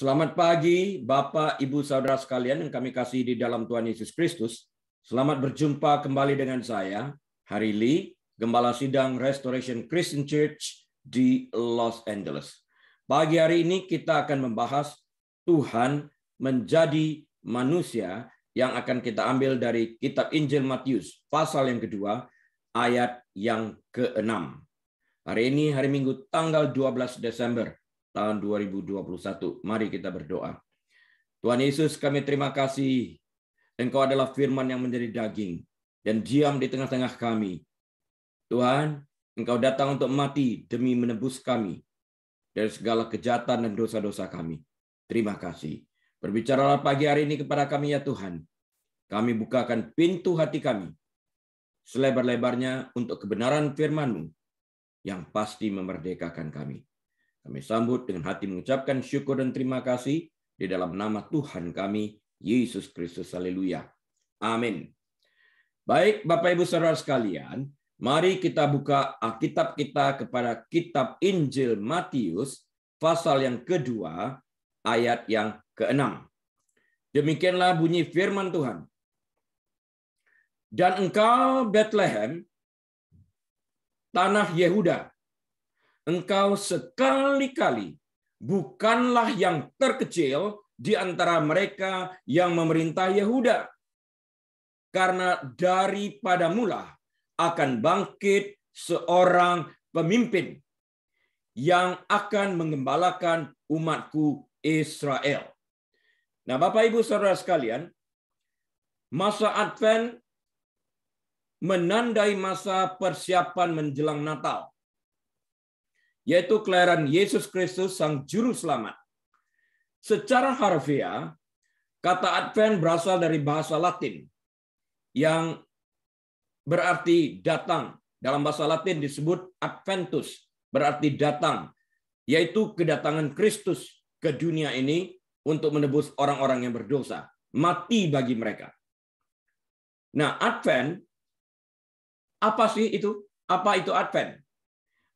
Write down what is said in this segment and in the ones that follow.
Selamat pagi, Bapak, Ibu, Saudara sekalian yang kami kasih di dalam Tuhan Yesus Kristus. Selamat berjumpa kembali dengan saya, Hari Lee, Gembala Sidang Restoration Christian Church di Los Angeles. Pagi hari ini kita akan membahas Tuhan menjadi manusia yang akan kita ambil dari kitab Injil Matius, pasal yang kedua, ayat yang keenam. Hari ini hari Minggu tanggal 12 Desember tahun 2021. Mari kita berdoa. Tuhan Yesus, kami terima kasih. Engkau adalah firman yang menjadi daging dan diam di tengah-tengah kami. Tuhan, Engkau datang untuk mati demi menebus kami dari segala kejahatan dan dosa-dosa kami. Terima kasih. Berbicaralah pagi hari ini kepada kami ya Tuhan. Kami bukakan pintu hati kami selebar-lebarnya untuk kebenaran firman-Mu yang pasti memerdekakan kami. Kami sambut dengan hati mengucapkan syukur dan terima kasih di dalam nama Tuhan kami, Yesus Kristus. Haleluya. Amin. Baik, Bapak Ibu saudara sekalian, mari kita buka Alkitab kita kepada kitab Injil Matius pasal yang kedua ayat yang keenam. Demikianlah bunyi firman Tuhan. Dan engkau Bethlehem, tanah Yehuda, engkau sekali-kali bukanlah yang terkecil di antara mereka yang memerintah Yehuda. Karena daripada mula akan bangkit seorang pemimpin yang akan mengembalakan umatku Israel. Nah, Bapak Ibu Saudara sekalian, masa Advent menandai masa persiapan menjelang Natal yaitu kelahiran Yesus Kristus sang juru selamat. Secara harfiah, kata Advent berasal dari bahasa Latin yang berarti datang. Dalam bahasa Latin disebut Adventus, berarti datang, yaitu kedatangan Kristus ke dunia ini untuk menebus orang-orang yang berdosa, mati bagi mereka. Nah, Advent apa sih itu? Apa itu Advent?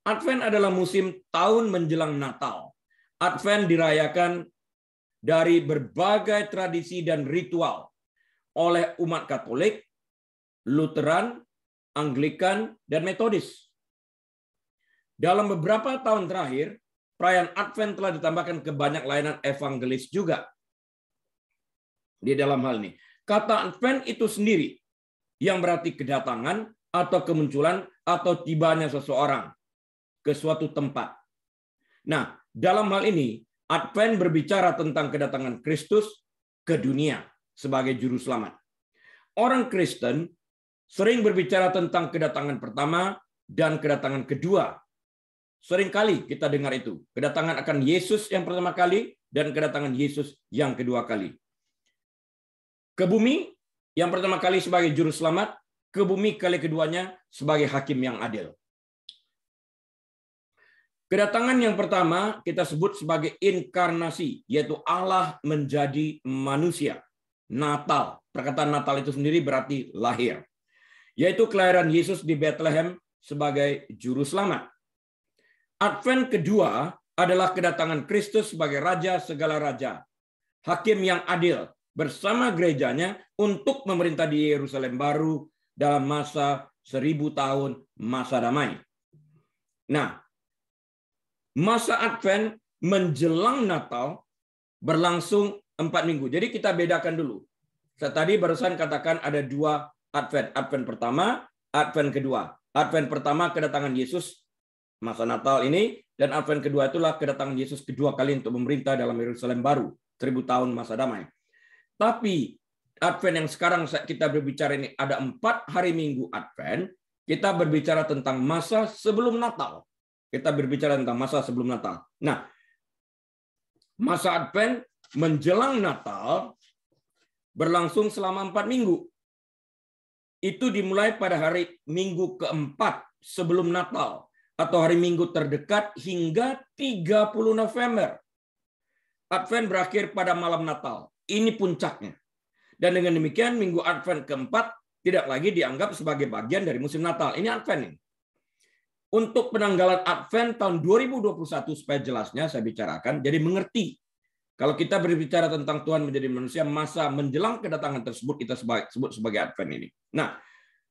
Advent adalah musim tahun menjelang Natal. Advent dirayakan dari berbagai tradisi dan ritual oleh umat Katolik, Lutheran, Anglikan, dan Metodis. Dalam beberapa tahun terakhir, perayaan Advent telah ditambahkan ke banyak layanan evangelis juga. Di dalam hal ini, kata Advent itu sendiri yang berarti kedatangan atau kemunculan atau tibanya seseorang ke suatu tempat. Nah, dalam hal ini Advent berbicara tentang kedatangan Kristus ke dunia sebagai juru selamat. Orang Kristen sering berbicara tentang kedatangan pertama dan kedatangan kedua. Seringkali kita dengar itu, kedatangan akan Yesus yang pertama kali dan kedatangan Yesus yang kedua kali. Ke bumi yang pertama kali sebagai juru selamat, ke bumi kali keduanya sebagai hakim yang adil. Kedatangan yang pertama kita sebut sebagai inkarnasi, yaitu Allah menjadi manusia. Natal, perkataan Natal itu sendiri berarti lahir. Yaitu kelahiran Yesus di Bethlehem sebagai juru selamat. Advent kedua adalah kedatangan Kristus sebagai raja segala raja, hakim yang adil bersama gerejanya untuk memerintah di Yerusalem baru dalam masa seribu tahun masa damai. Nah, masa Advent menjelang Natal berlangsung empat minggu. Jadi kita bedakan dulu. Saya tadi barusan katakan ada dua Advent. Advent pertama, Advent kedua. Advent pertama kedatangan Yesus masa Natal ini dan Advent kedua itulah kedatangan Yesus kedua kali untuk memerintah dalam Yerusalem baru seribu tahun masa damai. Tapi Advent yang sekarang kita berbicara ini ada empat hari Minggu Advent. Kita berbicara tentang masa sebelum Natal. Kita berbicara tentang masa sebelum Natal. Nah, masa Advent menjelang Natal berlangsung selama empat minggu. Itu dimulai pada hari Minggu keempat sebelum Natal atau hari Minggu terdekat hingga 30 November. Advent berakhir pada malam Natal. Ini puncaknya. Dan dengan demikian Minggu Advent keempat tidak lagi dianggap sebagai bagian dari musim Natal. Ini Advent ini untuk penanggalan Advent tahun 2021 supaya jelasnya saya bicarakan jadi mengerti kalau kita berbicara tentang Tuhan menjadi manusia masa menjelang kedatangan tersebut kita sebut sebagai Advent ini. Nah,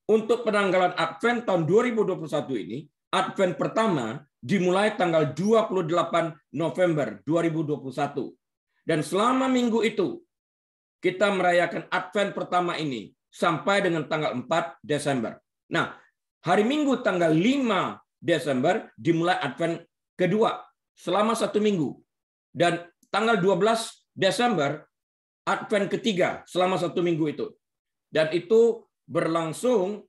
untuk penanggalan Advent tahun 2021 ini, Advent pertama dimulai tanggal 28 November 2021. Dan selama minggu itu kita merayakan Advent pertama ini sampai dengan tanggal 4 Desember. Nah, hari Minggu tanggal 5 Desember dimulai Advent kedua selama satu minggu. Dan tanggal 12 Desember Advent ketiga selama satu minggu itu. Dan itu berlangsung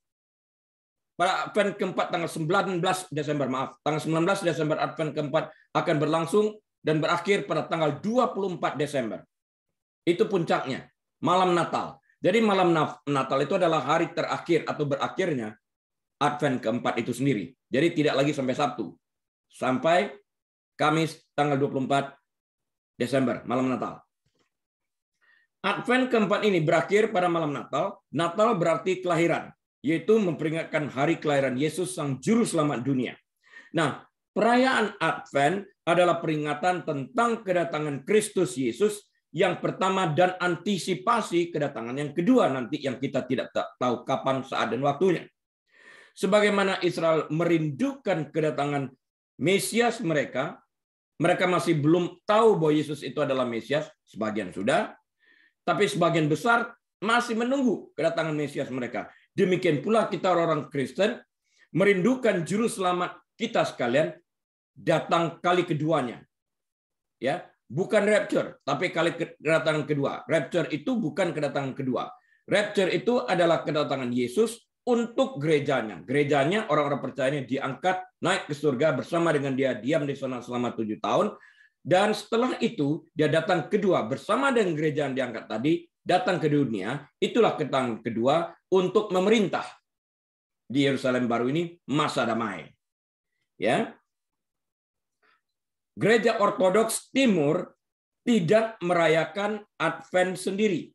pada Advent keempat tanggal 19 Desember, maaf. Tanggal 19 Desember Advent keempat akan berlangsung dan berakhir pada tanggal 24 Desember. Itu puncaknya, malam Natal. Jadi malam Natal itu adalah hari terakhir atau berakhirnya Advent keempat itu sendiri. Jadi tidak lagi sampai Sabtu. Sampai Kamis tanggal 24 Desember, malam Natal. Advent keempat ini berakhir pada malam Natal. Natal berarti kelahiran, yaitu memperingatkan hari kelahiran Yesus Sang Juru Selamat dunia. Nah, perayaan Advent adalah peringatan tentang kedatangan Kristus Yesus yang pertama dan antisipasi kedatangan yang kedua nanti yang kita tidak tahu kapan saat dan waktunya. Sebagaimana Israel merindukan kedatangan Mesias mereka, mereka masih belum tahu bahwa Yesus itu adalah Mesias, sebagian sudah, tapi sebagian besar masih menunggu kedatangan Mesias mereka. Demikian pula kita orang-orang Kristen merindukan juru selamat kita sekalian datang kali keduanya. Ya, bukan rapture, tapi kali kedatangan kedua. Rapture itu bukan kedatangan kedua. Rapture itu adalah kedatangan Yesus untuk gerejanya. Gerejanya, orang-orang percayanya diangkat, naik ke surga bersama dengan dia, diam di sana selama tujuh tahun. Dan setelah itu, dia datang kedua bersama dengan gereja yang diangkat tadi, datang ke dunia, itulah ketang kedua untuk memerintah di Yerusalem baru ini masa damai. Ya. Gereja Ortodoks Timur tidak merayakan Advent sendiri.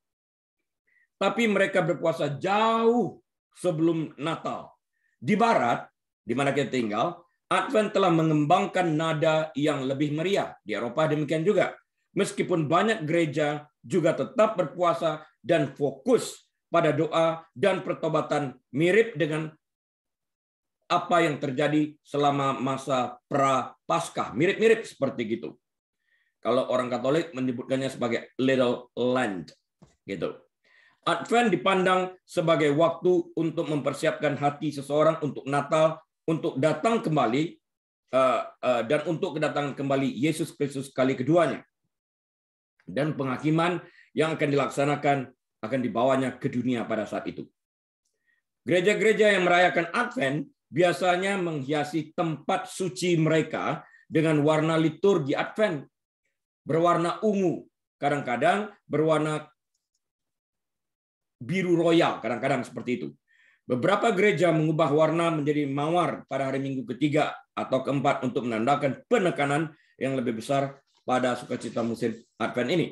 Tapi mereka berpuasa jauh sebelum Natal. Di barat, di mana kita tinggal, Advent telah mengembangkan nada yang lebih meriah. Di Eropa demikian juga. Meskipun banyak gereja juga tetap berpuasa dan fokus pada doa dan pertobatan mirip dengan apa yang terjadi selama masa pra Paskah, mirip-mirip seperti gitu. Kalau orang Katolik menyebutkannya sebagai Little Land, gitu. Advent dipandang sebagai waktu untuk mempersiapkan hati seseorang untuk Natal, untuk datang kembali, eh, eh, dan untuk kedatangan kembali Yesus Kristus kali keduanya. Dan penghakiman yang akan dilaksanakan akan dibawanya ke dunia pada saat itu. Gereja-gereja yang merayakan Advent biasanya menghiasi tempat suci mereka dengan warna liturgi Advent berwarna ungu, kadang-kadang berwarna biru royal, kadang-kadang seperti itu. Beberapa gereja mengubah warna menjadi mawar pada hari minggu ketiga atau keempat untuk menandakan penekanan yang lebih besar pada sukacita musim Advent ini.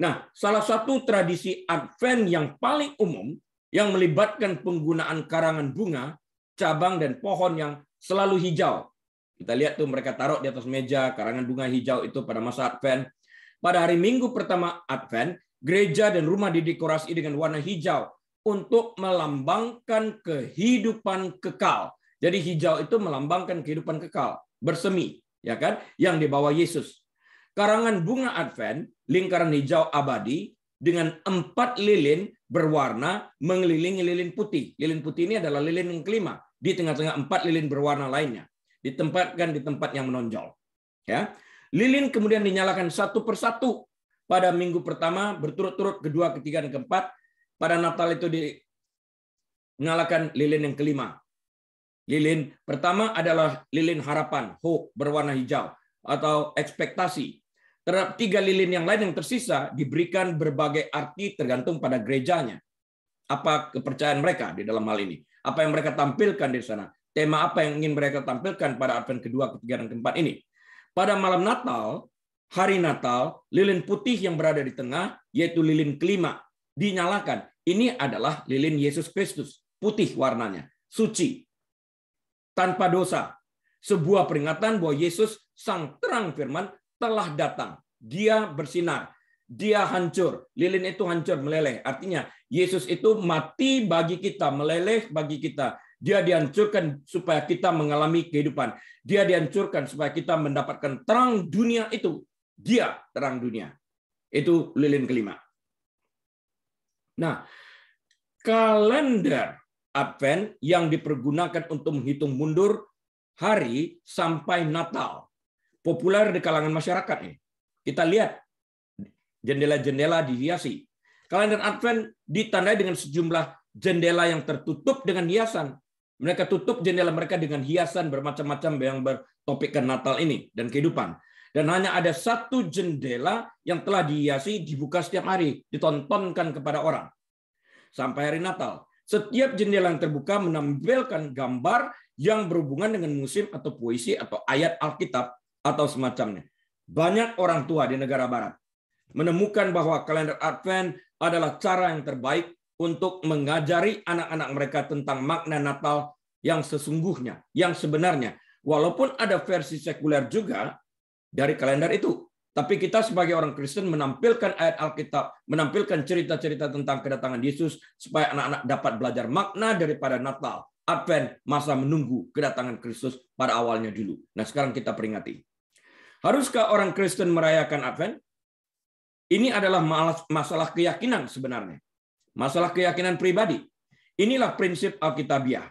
Nah, salah satu tradisi Advent yang paling umum yang melibatkan penggunaan karangan bunga, cabang, dan pohon yang selalu hijau. Kita lihat tuh mereka taruh di atas meja karangan bunga hijau itu pada masa Advent. Pada hari Minggu pertama Advent, gereja dan rumah didekorasi dengan warna hijau untuk melambangkan kehidupan kekal. Jadi hijau itu melambangkan kehidupan kekal, bersemi, ya kan? Yang dibawa Yesus. Karangan bunga Advent, lingkaran hijau abadi dengan empat lilin berwarna mengelilingi lilin putih. Lilin putih ini adalah lilin yang kelima di tengah-tengah empat lilin berwarna lainnya. Ditempatkan di tempat yang menonjol. Ya, lilin kemudian dinyalakan satu persatu pada minggu pertama berturut-turut kedua, ketiga dan keempat. Pada Natal itu di mengalahkan lilin yang kelima. Lilin pertama adalah lilin harapan, hope berwarna hijau atau ekspektasi. Terhadap tiga lilin yang lain yang tersisa diberikan berbagai arti tergantung pada gerejanya. Apa kepercayaan mereka di dalam hal ini? Apa yang mereka tampilkan di sana? Tema apa yang ingin mereka tampilkan pada Advent kedua, ketiga, dan keempat ini? Pada malam Natal, hari Natal, lilin putih yang berada di tengah, yaitu lilin kelima, dinyalakan. Ini adalah lilin Yesus Kristus, putih warnanya, suci, tanpa dosa. Sebuah peringatan bahwa Yesus, sang terang firman, telah datang. Dia bersinar, dia hancur. Lilin itu hancur, meleleh. Artinya, Yesus itu mati bagi kita, meleleh bagi kita. Dia dihancurkan supaya kita mengalami kehidupan. Dia dihancurkan supaya kita mendapatkan terang dunia itu. Dia terang dunia. Itu lilin kelima. Nah, kalender Advent yang dipergunakan untuk menghitung mundur hari sampai Natal. Populer di kalangan masyarakat nih. Kita lihat jendela-jendela dihiasi. Kalender Advent ditandai dengan sejumlah jendela yang tertutup dengan hiasan. Mereka tutup jendela mereka dengan hiasan bermacam-macam yang bertopikkan Natal ini dan kehidupan. Dan hanya ada satu jendela yang telah dihiasi dibuka setiap hari, ditontonkan kepada orang. Sampai hari Natal. Setiap jendela yang terbuka menampilkan gambar yang berhubungan dengan musim atau puisi atau ayat Alkitab atau semacamnya. Banyak orang tua di negara barat menemukan bahwa kalender Advent adalah cara yang terbaik untuk mengajari anak-anak mereka tentang makna Natal yang sesungguhnya, yang sebenarnya. Walaupun ada versi sekuler juga, dari kalender itu. Tapi kita sebagai orang Kristen menampilkan ayat Alkitab, menampilkan cerita-cerita tentang kedatangan Yesus supaya anak-anak dapat belajar makna daripada Natal, Advent, masa menunggu kedatangan Kristus pada awalnya dulu. Nah, sekarang kita peringati. Haruskah orang Kristen merayakan Advent? Ini adalah masalah keyakinan sebenarnya. Masalah keyakinan pribadi. Inilah prinsip Alkitabiah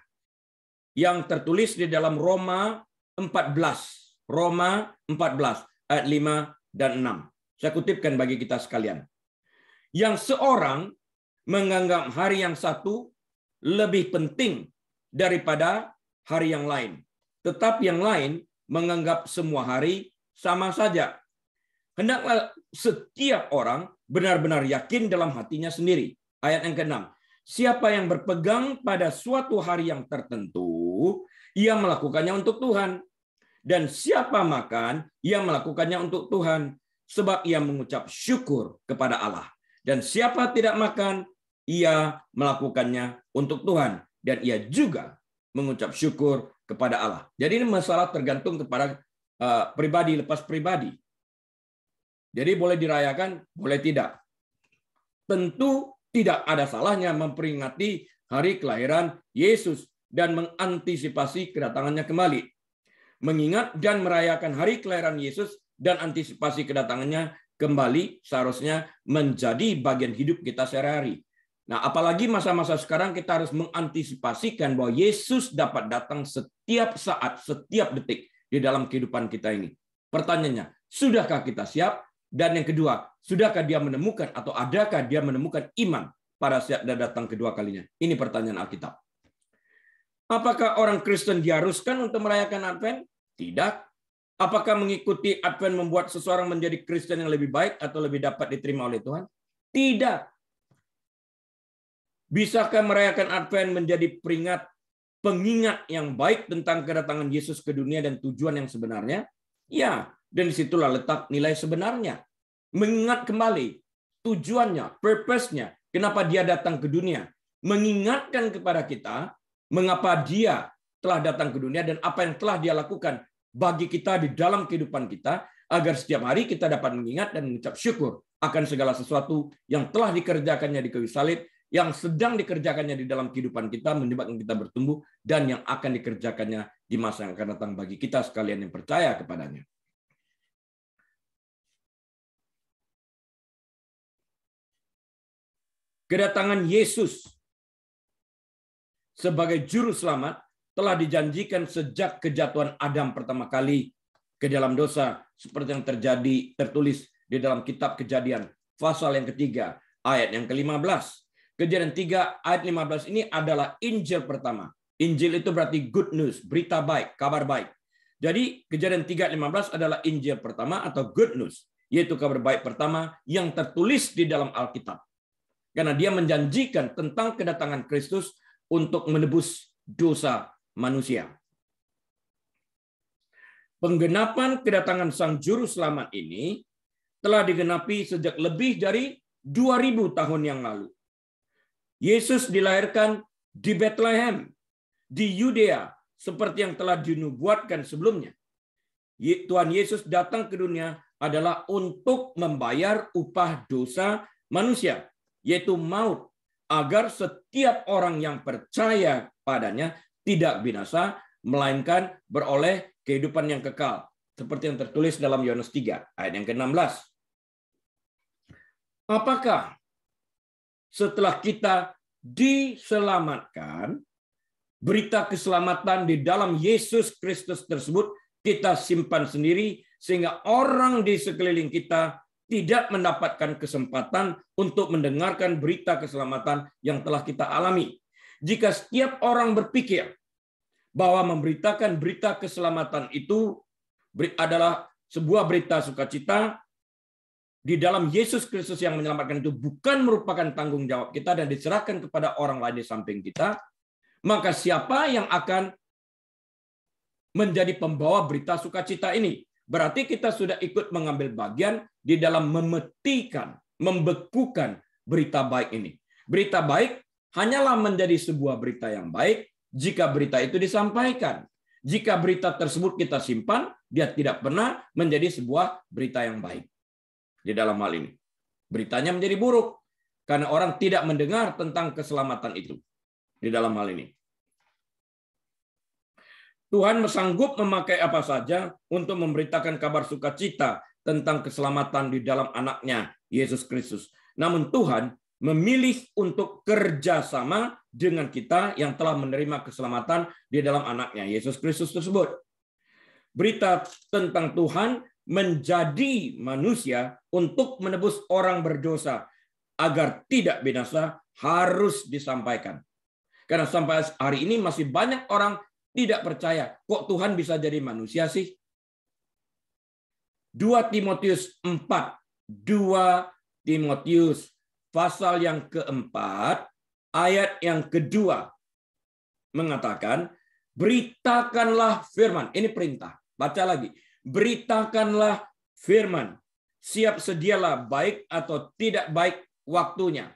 yang tertulis di dalam Roma 14 Roma 14 ayat 5 dan 6. Saya kutipkan bagi kita sekalian. Yang seorang menganggap hari yang satu lebih penting daripada hari yang lain. tetap yang lain menganggap semua hari sama saja. Hendaklah setiap orang benar-benar yakin dalam hatinya sendiri. Ayat yang ke-6. Siapa yang berpegang pada suatu hari yang tertentu, ia melakukannya untuk Tuhan dan siapa makan, ia melakukannya untuk Tuhan, sebab ia mengucap syukur kepada Allah. Dan siapa tidak makan, ia melakukannya untuk Tuhan, dan ia juga mengucap syukur kepada Allah. Jadi ini masalah tergantung kepada uh, pribadi lepas pribadi. Jadi boleh dirayakan, boleh tidak. Tentu tidak ada salahnya memperingati hari kelahiran Yesus dan mengantisipasi kedatangannya kembali mengingat dan merayakan hari kelahiran Yesus dan antisipasi kedatangannya kembali seharusnya menjadi bagian hidup kita sehari-hari. Nah, apalagi masa-masa sekarang kita harus mengantisipasikan bahwa Yesus dapat datang setiap saat, setiap detik di dalam kehidupan kita ini. Pertanyaannya, sudahkah kita siap? Dan yang kedua, sudahkah dia menemukan atau adakah dia menemukan iman pada saat dia datang kedua kalinya? Ini pertanyaan Alkitab. Apakah orang Kristen diharuskan untuk merayakan Advent? Tidak. Apakah mengikuti Advent membuat seseorang menjadi Kristen yang lebih baik atau lebih dapat diterima oleh Tuhan? Tidak. Bisakah merayakan Advent menjadi peringat pengingat yang baik tentang kedatangan Yesus ke dunia dan tujuan yang sebenarnya? Ya, dan disitulah letak nilai sebenarnya. Mengingat kembali tujuannya, purpose-nya, kenapa dia datang ke dunia. Mengingatkan kepada kita mengapa dia telah datang ke dunia dan apa yang telah dia lakukan bagi kita di dalam kehidupan kita agar setiap hari kita dapat mengingat dan mengucap syukur akan segala sesuatu yang telah dikerjakannya di kayu salib, yang sedang dikerjakannya di dalam kehidupan kita menyebabkan kita bertumbuh dan yang akan dikerjakannya di masa yang akan datang bagi kita sekalian yang percaya kepadanya. Kedatangan Yesus sebagai juru selamat telah dijanjikan sejak kejatuhan Adam pertama kali ke dalam dosa seperti yang terjadi tertulis di dalam kitab kejadian pasal yang ketiga ayat yang ke-15. Kejadian 3 ayat 15 ini adalah Injil pertama. Injil itu berarti good news, berita baik, kabar baik. Jadi kejadian 3 ayat 15 adalah Injil pertama atau good news, yaitu kabar baik pertama yang tertulis di dalam Alkitab. Karena dia menjanjikan tentang kedatangan Kristus untuk menebus dosa manusia. Penggenapan kedatangan Sang Juru Selamat ini telah digenapi sejak lebih dari 2000 tahun yang lalu. Yesus dilahirkan di Bethlehem, di Yudea, seperti yang telah dinubuatkan sebelumnya. Tuhan Yesus datang ke dunia adalah untuk membayar upah dosa manusia, yaitu maut, agar setiap orang yang percaya padanya tidak binasa, melainkan beroleh kehidupan yang kekal. Seperti yang tertulis dalam Yohanes 3, ayat yang ke-16. Apakah setelah kita diselamatkan, berita keselamatan di dalam Yesus Kristus tersebut kita simpan sendiri sehingga orang di sekeliling kita tidak mendapatkan kesempatan untuk mendengarkan berita keselamatan yang telah kita alami jika setiap orang berpikir bahwa memberitakan berita keselamatan itu adalah sebuah berita sukacita di dalam Yesus Kristus yang menyelamatkan itu bukan merupakan tanggung jawab kita dan diserahkan kepada orang lain di samping kita, maka siapa yang akan menjadi pembawa berita sukacita ini? Berarti kita sudah ikut mengambil bagian di dalam memetikan, membekukan berita baik ini. Berita baik hanyalah menjadi sebuah berita yang baik jika berita itu disampaikan. Jika berita tersebut kita simpan, dia tidak pernah menjadi sebuah berita yang baik. Di dalam hal ini, beritanya menjadi buruk karena orang tidak mendengar tentang keselamatan itu. Di dalam hal ini, Tuhan sanggup memakai apa saja untuk memberitakan kabar sukacita tentang keselamatan di dalam anaknya, Yesus Kristus. Namun Tuhan memilih untuk kerjasama dengan kita yang telah menerima keselamatan di dalam anaknya, Yesus Kristus tersebut. Berita tentang Tuhan menjadi manusia untuk menebus orang berdosa agar tidak binasa harus disampaikan. Karena sampai hari ini masih banyak orang tidak percaya, kok Tuhan bisa jadi manusia sih? 2 Timotius 4, 2 Timotius pasal yang keempat, ayat yang kedua mengatakan, beritakanlah firman. Ini perintah. Baca lagi. Beritakanlah firman. Siap sedialah baik atau tidak baik waktunya.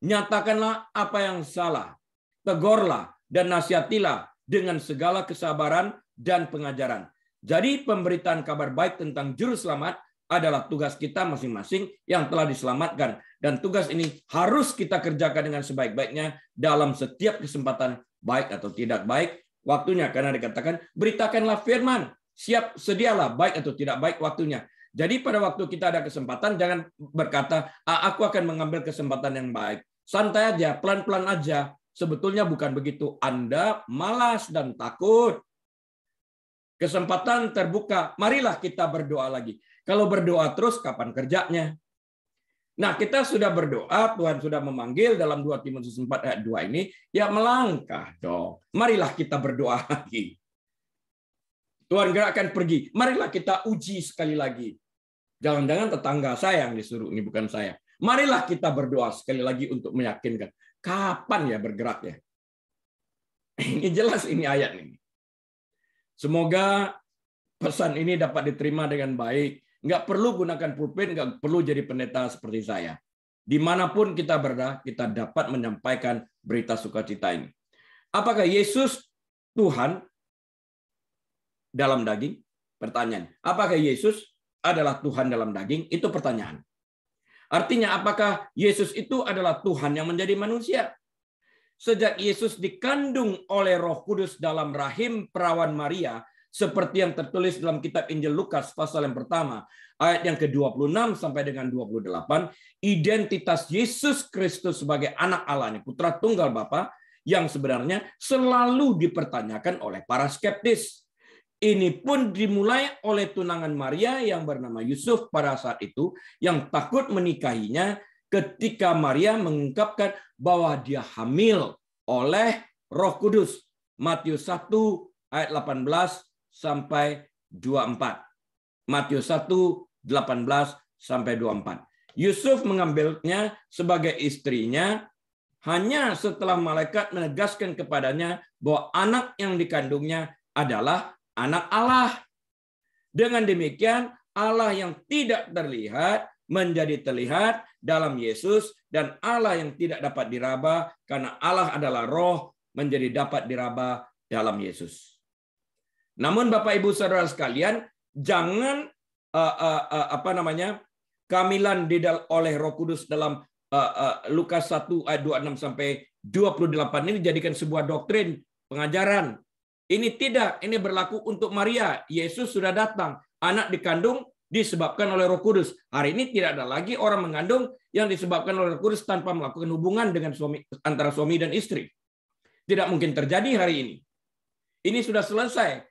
Nyatakanlah apa yang salah. Tegorlah dan nasihatilah dengan segala kesabaran dan pengajaran. Jadi pemberitaan kabar baik tentang juru selamat adalah tugas kita masing-masing yang telah diselamatkan. Dan tugas ini harus kita kerjakan dengan sebaik-baiknya dalam setiap kesempatan baik atau tidak baik waktunya. Karena dikatakan, beritakanlah firman, siap sedialah baik atau tidak baik waktunya. Jadi pada waktu kita ada kesempatan, jangan berkata, ah, aku akan mengambil kesempatan yang baik. Santai aja, pelan-pelan aja. Sebetulnya bukan begitu. Anda malas dan takut kesempatan terbuka. Marilah kita berdoa lagi. Kalau berdoa terus, kapan kerjanya? Nah, kita sudah berdoa, Tuhan sudah memanggil dalam 2 Timotius 4 ayat 2 ini, ya melangkah dong. Marilah kita berdoa lagi. Tuhan gerakkan pergi. Marilah kita uji sekali lagi. Jangan-jangan tetangga saya yang disuruh, ini bukan saya. Marilah kita berdoa sekali lagi untuk meyakinkan. Kapan ya bergeraknya? Ini jelas ini ayat ini. Semoga pesan ini dapat diterima dengan baik Nggak perlu gunakan pulpen, nggak perlu jadi pendeta seperti saya. Dimanapun kita berada, kita dapat menyampaikan berita sukacita ini. Apakah Yesus Tuhan dalam daging? Pertanyaan. Apakah Yesus adalah Tuhan dalam daging? Itu pertanyaan. Artinya apakah Yesus itu adalah Tuhan yang menjadi manusia? Sejak Yesus dikandung oleh Roh Kudus dalam rahim perawan Maria, seperti yang tertulis dalam kitab Injil Lukas pasal yang pertama ayat yang ke-26 sampai dengan 28 identitas Yesus Kristus sebagai anak Allah putra tunggal Bapa yang sebenarnya selalu dipertanyakan oleh para skeptis. Ini pun dimulai oleh tunangan Maria yang bernama Yusuf pada saat itu yang takut menikahinya ketika Maria mengungkapkan bahwa dia hamil oleh Roh Kudus. Matius 1 ayat 18 sampai 24. Matius 1 18 sampai 24. Yusuf mengambilnya sebagai istrinya hanya setelah malaikat menegaskan kepadanya bahwa anak yang dikandungnya adalah anak Allah. Dengan demikian, Allah yang tidak terlihat menjadi terlihat dalam Yesus dan Allah yang tidak dapat diraba karena Allah adalah roh menjadi dapat diraba dalam Yesus. Namun Bapak Ibu Saudara sekalian, jangan uh, uh, uh, apa namanya? kamilan didal oleh Roh Kudus dalam uh, uh, Lukas 1 ayat 26 sampai 28 ini dijadikan sebuah doktrin pengajaran. Ini tidak, ini berlaku untuk Maria. Yesus sudah datang, anak dikandung disebabkan oleh Roh Kudus. Hari ini tidak ada lagi orang mengandung yang disebabkan oleh Roh Kudus tanpa melakukan hubungan dengan suami antara suami dan istri. Tidak mungkin terjadi hari ini. Ini sudah selesai.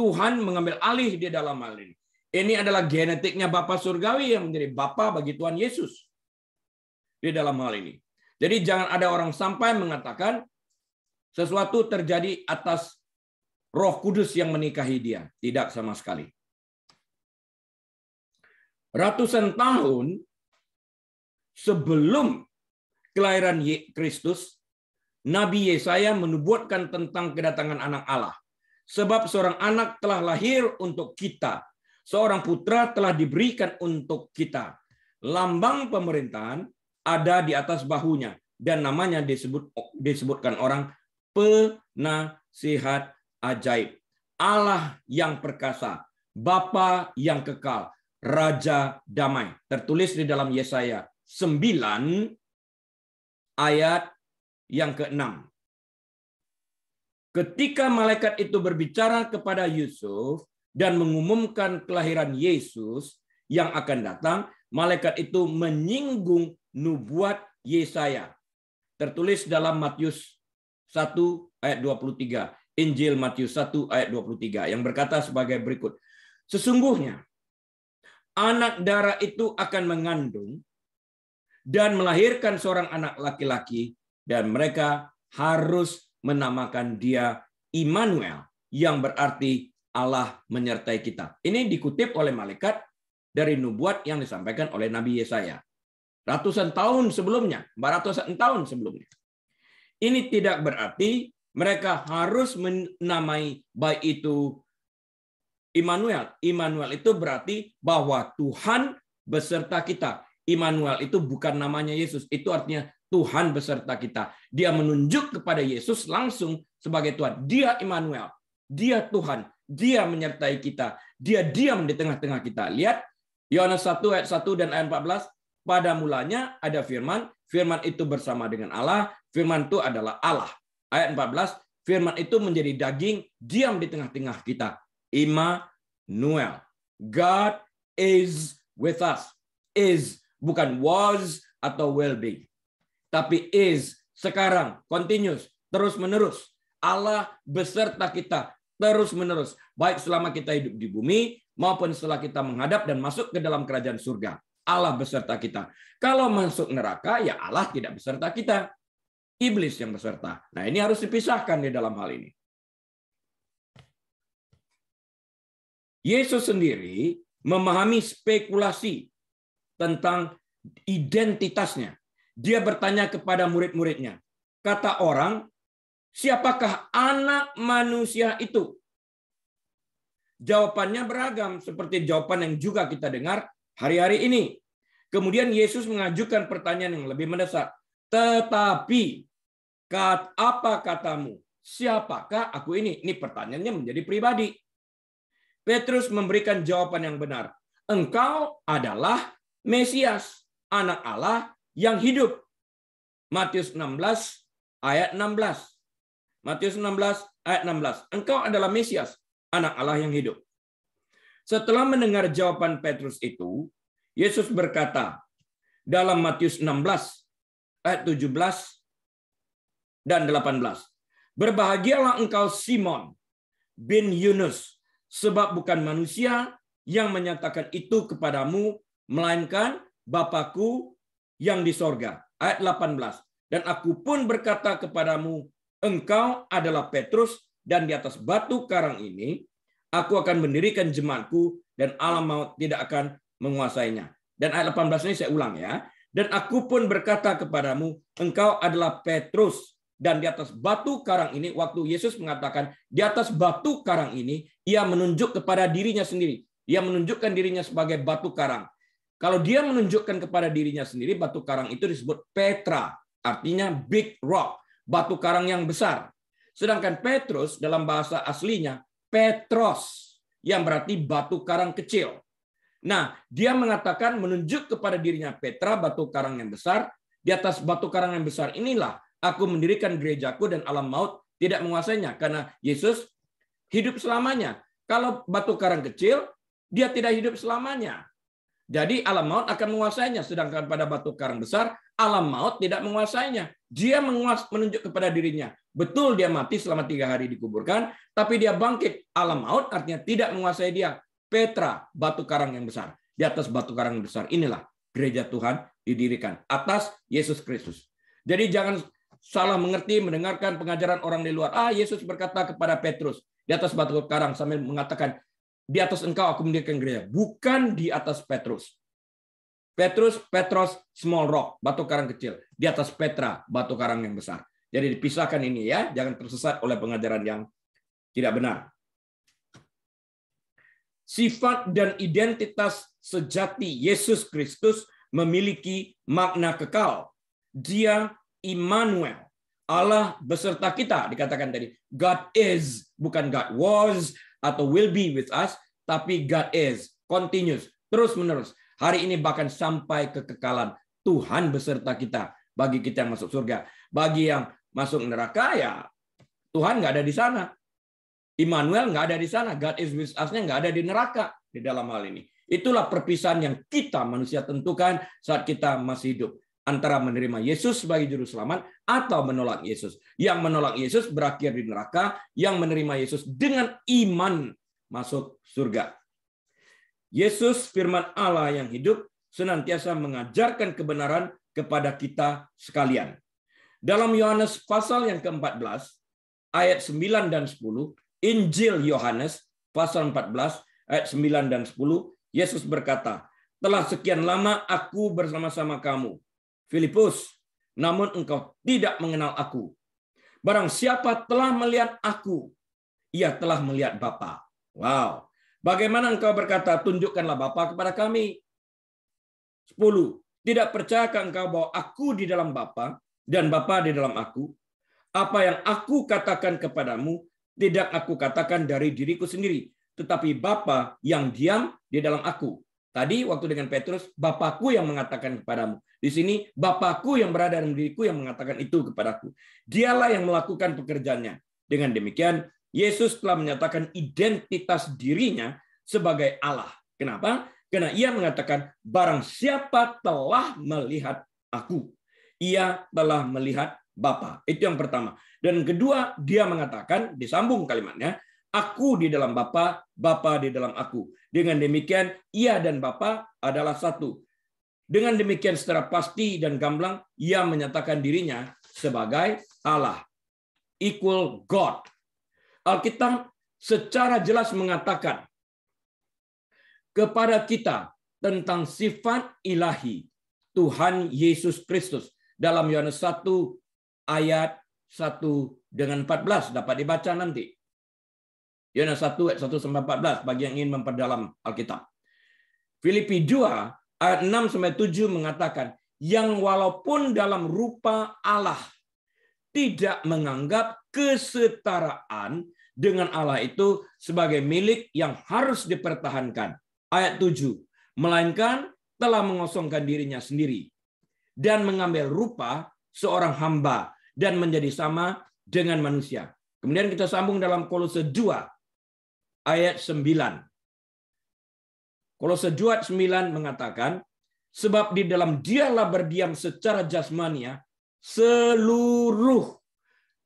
Tuhan mengambil alih di dalam hal ini. Ini adalah genetiknya Bapak Surgawi yang menjadi Bapak bagi Tuhan Yesus di dalam hal ini. Jadi jangan ada orang sampai mengatakan sesuatu terjadi atas roh kudus yang menikahi dia. Tidak sama sekali. Ratusan tahun sebelum kelahiran Kristus, Nabi Yesaya menubuatkan tentang kedatangan anak Allah. Sebab seorang anak telah lahir untuk kita. Seorang putra telah diberikan untuk kita. Lambang pemerintahan ada di atas bahunya. Dan namanya disebut disebutkan orang penasihat ajaib. Allah yang perkasa, Bapa yang kekal, Raja Damai. Tertulis di dalam Yesaya 9 ayat yang ke-6. Ketika malaikat itu berbicara kepada Yusuf dan mengumumkan kelahiran Yesus yang akan datang, malaikat itu menyinggung nubuat Yesaya. Tertulis dalam Matius 1 ayat 23. Injil Matius 1 ayat 23 yang berkata sebagai berikut. Sesungguhnya anak darah itu akan mengandung dan melahirkan seorang anak laki-laki dan mereka harus menamakan dia Immanuel yang berarti Allah menyertai kita. Ini dikutip oleh malaikat dari nubuat yang disampaikan oleh Nabi Yesaya. Ratusan tahun sebelumnya, ratusan tahun sebelumnya. Ini tidak berarti mereka harus menamai baik itu Immanuel. Immanuel itu berarti bahwa Tuhan beserta kita. Immanuel itu bukan namanya Yesus, itu artinya Tuhan beserta kita. Dia menunjuk kepada Yesus langsung sebagai Tuhan. Dia Immanuel, dia Tuhan, dia menyertai kita, dia diam di tengah-tengah kita. Lihat Yohanes 1 ayat 1 dan ayat 14, pada mulanya ada firman, firman itu bersama dengan Allah, firman itu adalah Allah. Ayat 14, firman itu menjadi daging, diam di tengah-tengah kita. Immanuel. God is with us. Is bukan was atau will be, tapi is sekarang continuous terus menerus. Allah beserta kita terus menerus baik selama kita hidup di bumi maupun setelah kita menghadap dan masuk ke dalam kerajaan surga. Allah beserta kita. Kalau masuk neraka ya Allah tidak beserta kita. Iblis yang beserta. Nah, ini harus dipisahkan di dalam hal ini. Yesus sendiri memahami spekulasi tentang identitasnya. Dia bertanya kepada murid-muridnya, kata orang, siapakah anak manusia itu? Jawabannya beragam, seperti jawaban yang juga kita dengar hari-hari ini. Kemudian Yesus mengajukan pertanyaan yang lebih mendesak. Tetapi, kat, apa katamu? Siapakah aku ini? Ini pertanyaannya menjadi pribadi. Petrus memberikan jawaban yang benar. Engkau adalah Mesias, anak Allah yang hidup. Matius 16 ayat 16. Matius 16 ayat 16. Engkau adalah Mesias, anak Allah yang hidup. Setelah mendengar jawaban Petrus itu, Yesus berkata dalam Matius 16 ayat 17 dan 18. Berbahagialah engkau Simon bin Yunus, sebab bukan manusia yang menyatakan itu kepadamu, melainkan Bapakku yang di sorga. Ayat 18. Dan aku pun berkata kepadamu, engkau adalah Petrus, dan di atas batu karang ini, aku akan mendirikan jemaatku, dan alam maut tidak akan menguasainya. Dan ayat 18 ini saya ulang ya. Dan aku pun berkata kepadamu, engkau adalah Petrus, dan di atas batu karang ini, waktu Yesus mengatakan, di atas batu karang ini, ia menunjuk kepada dirinya sendiri. Ia menunjukkan dirinya sebagai batu karang. Kalau dia menunjukkan kepada dirinya sendiri, batu karang itu disebut Petra, artinya big rock, batu karang yang besar. Sedangkan Petrus dalam bahasa aslinya Petros, yang berarti batu karang kecil. Nah, dia mengatakan menunjuk kepada dirinya Petra, batu karang yang besar. Di atas batu karang yang besar inilah aku mendirikan gerejaku dan alam maut tidak menguasainya. Karena Yesus hidup selamanya. Kalau batu karang kecil, dia tidak hidup selamanya. Jadi alam maut akan menguasainya, sedangkan pada batu karang besar alam maut tidak menguasainya. Dia menguas menunjuk kepada dirinya. Betul dia mati selama tiga hari dikuburkan, tapi dia bangkit. Alam maut artinya tidak menguasai dia. Petra, batu karang yang besar. Di atas batu karang yang besar inilah gereja Tuhan didirikan atas Yesus Kristus. Jadi jangan salah mengerti mendengarkan pengajaran orang di luar. Ah, Yesus berkata kepada Petrus di atas batu karang sambil mengatakan, di atas engkau aku mendirikan gereja, bukan di atas Petrus. Petrus, Petros, small rock, batu karang kecil. Di atas Petra, batu karang yang besar. Jadi dipisahkan ini ya, jangan tersesat oleh pengajaran yang tidak benar. Sifat dan identitas sejati Yesus Kristus memiliki makna kekal. Dia Immanuel, Allah beserta kita dikatakan tadi. God is, bukan God was, atau will be with us, tapi God is continuous, terus-menerus. Hari ini bahkan sampai kekekalan. Tuhan beserta kita bagi kita yang masuk surga. Bagi yang masuk neraka ya Tuhan nggak ada di sana. Immanuel nggak ada di sana. God is with us-nya nggak ada di neraka di dalam hal ini. Itulah perpisahan yang kita manusia tentukan saat kita masih hidup antara menerima Yesus sebagai juru selamat atau menolak Yesus. Yang menolak Yesus berakhir di neraka, yang menerima Yesus dengan iman masuk surga. Yesus firman Allah yang hidup senantiasa mengajarkan kebenaran kepada kita sekalian. Dalam Yohanes pasal yang ke-14 ayat 9 dan 10, Injil Yohanes pasal 14 ayat 9 dan 10, Yesus berkata, "Telah sekian lama aku bersama-sama kamu Filipus, namun engkau tidak mengenal aku. Barang siapa telah melihat aku, ia telah melihat Bapa. Wow. Bagaimana engkau berkata, tunjukkanlah Bapa kepada kami. 10. Tidak percayakan engkau bahwa aku di dalam Bapa dan Bapa di dalam aku? Apa yang aku katakan kepadamu, tidak aku katakan dari diriku sendiri, tetapi Bapa yang diam di dalam aku Tadi waktu dengan Petrus, Bapakku yang mengatakan kepadamu. Di sini, Bapakku yang berada dalam diriku yang mengatakan itu kepadaku. Dialah yang melakukan pekerjaannya. Dengan demikian, Yesus telah menyatakan identitas dirinya sebagai Allah. Kenapa? Karena ia mengatakan, barang siapa telah melihat aku. Ia telah melihat Bapa. Itu yang pertama. Dan kedua, dia mengatakan, disambung kalimatnya, Aku di dalam Bapa, Bapa di dalam aku. Dengan demikian, ia dan Bapa adalah satu. Dengan demikian secara pasti dan gamblang, ia menyatakan dirinya sebagai Allah. Equal God. Alkitab secara jelas mengatakan kepada kita tentang sifat ilahi Tuhan Yesus Kristus dalam Yohanes 1 ayat 1 dengan 14 dapat dibaca nanti. Yohanes 1 ayat 1 sampai 14 bagi yang ingin memperdalam Alkitab. Filipi 2 ayat 6 sampai 7 mengatakan yang walaupun dalam rupa Allah tidak menganggap kesetaraan dengan Allah itu sebagai milik yang harus dipertahankan. Ayat 7. Melainkan telah mengosongkan dirinya sendiri dan mengambil rupa seorang hamba dan menjadi sama dengan manusia. Kemudian kita sambung dalam kolose 2 ayat 9. Kolose 2 ayat 9 mengatakan, sebab di dalam dialah berdiam secara jasmania seluruh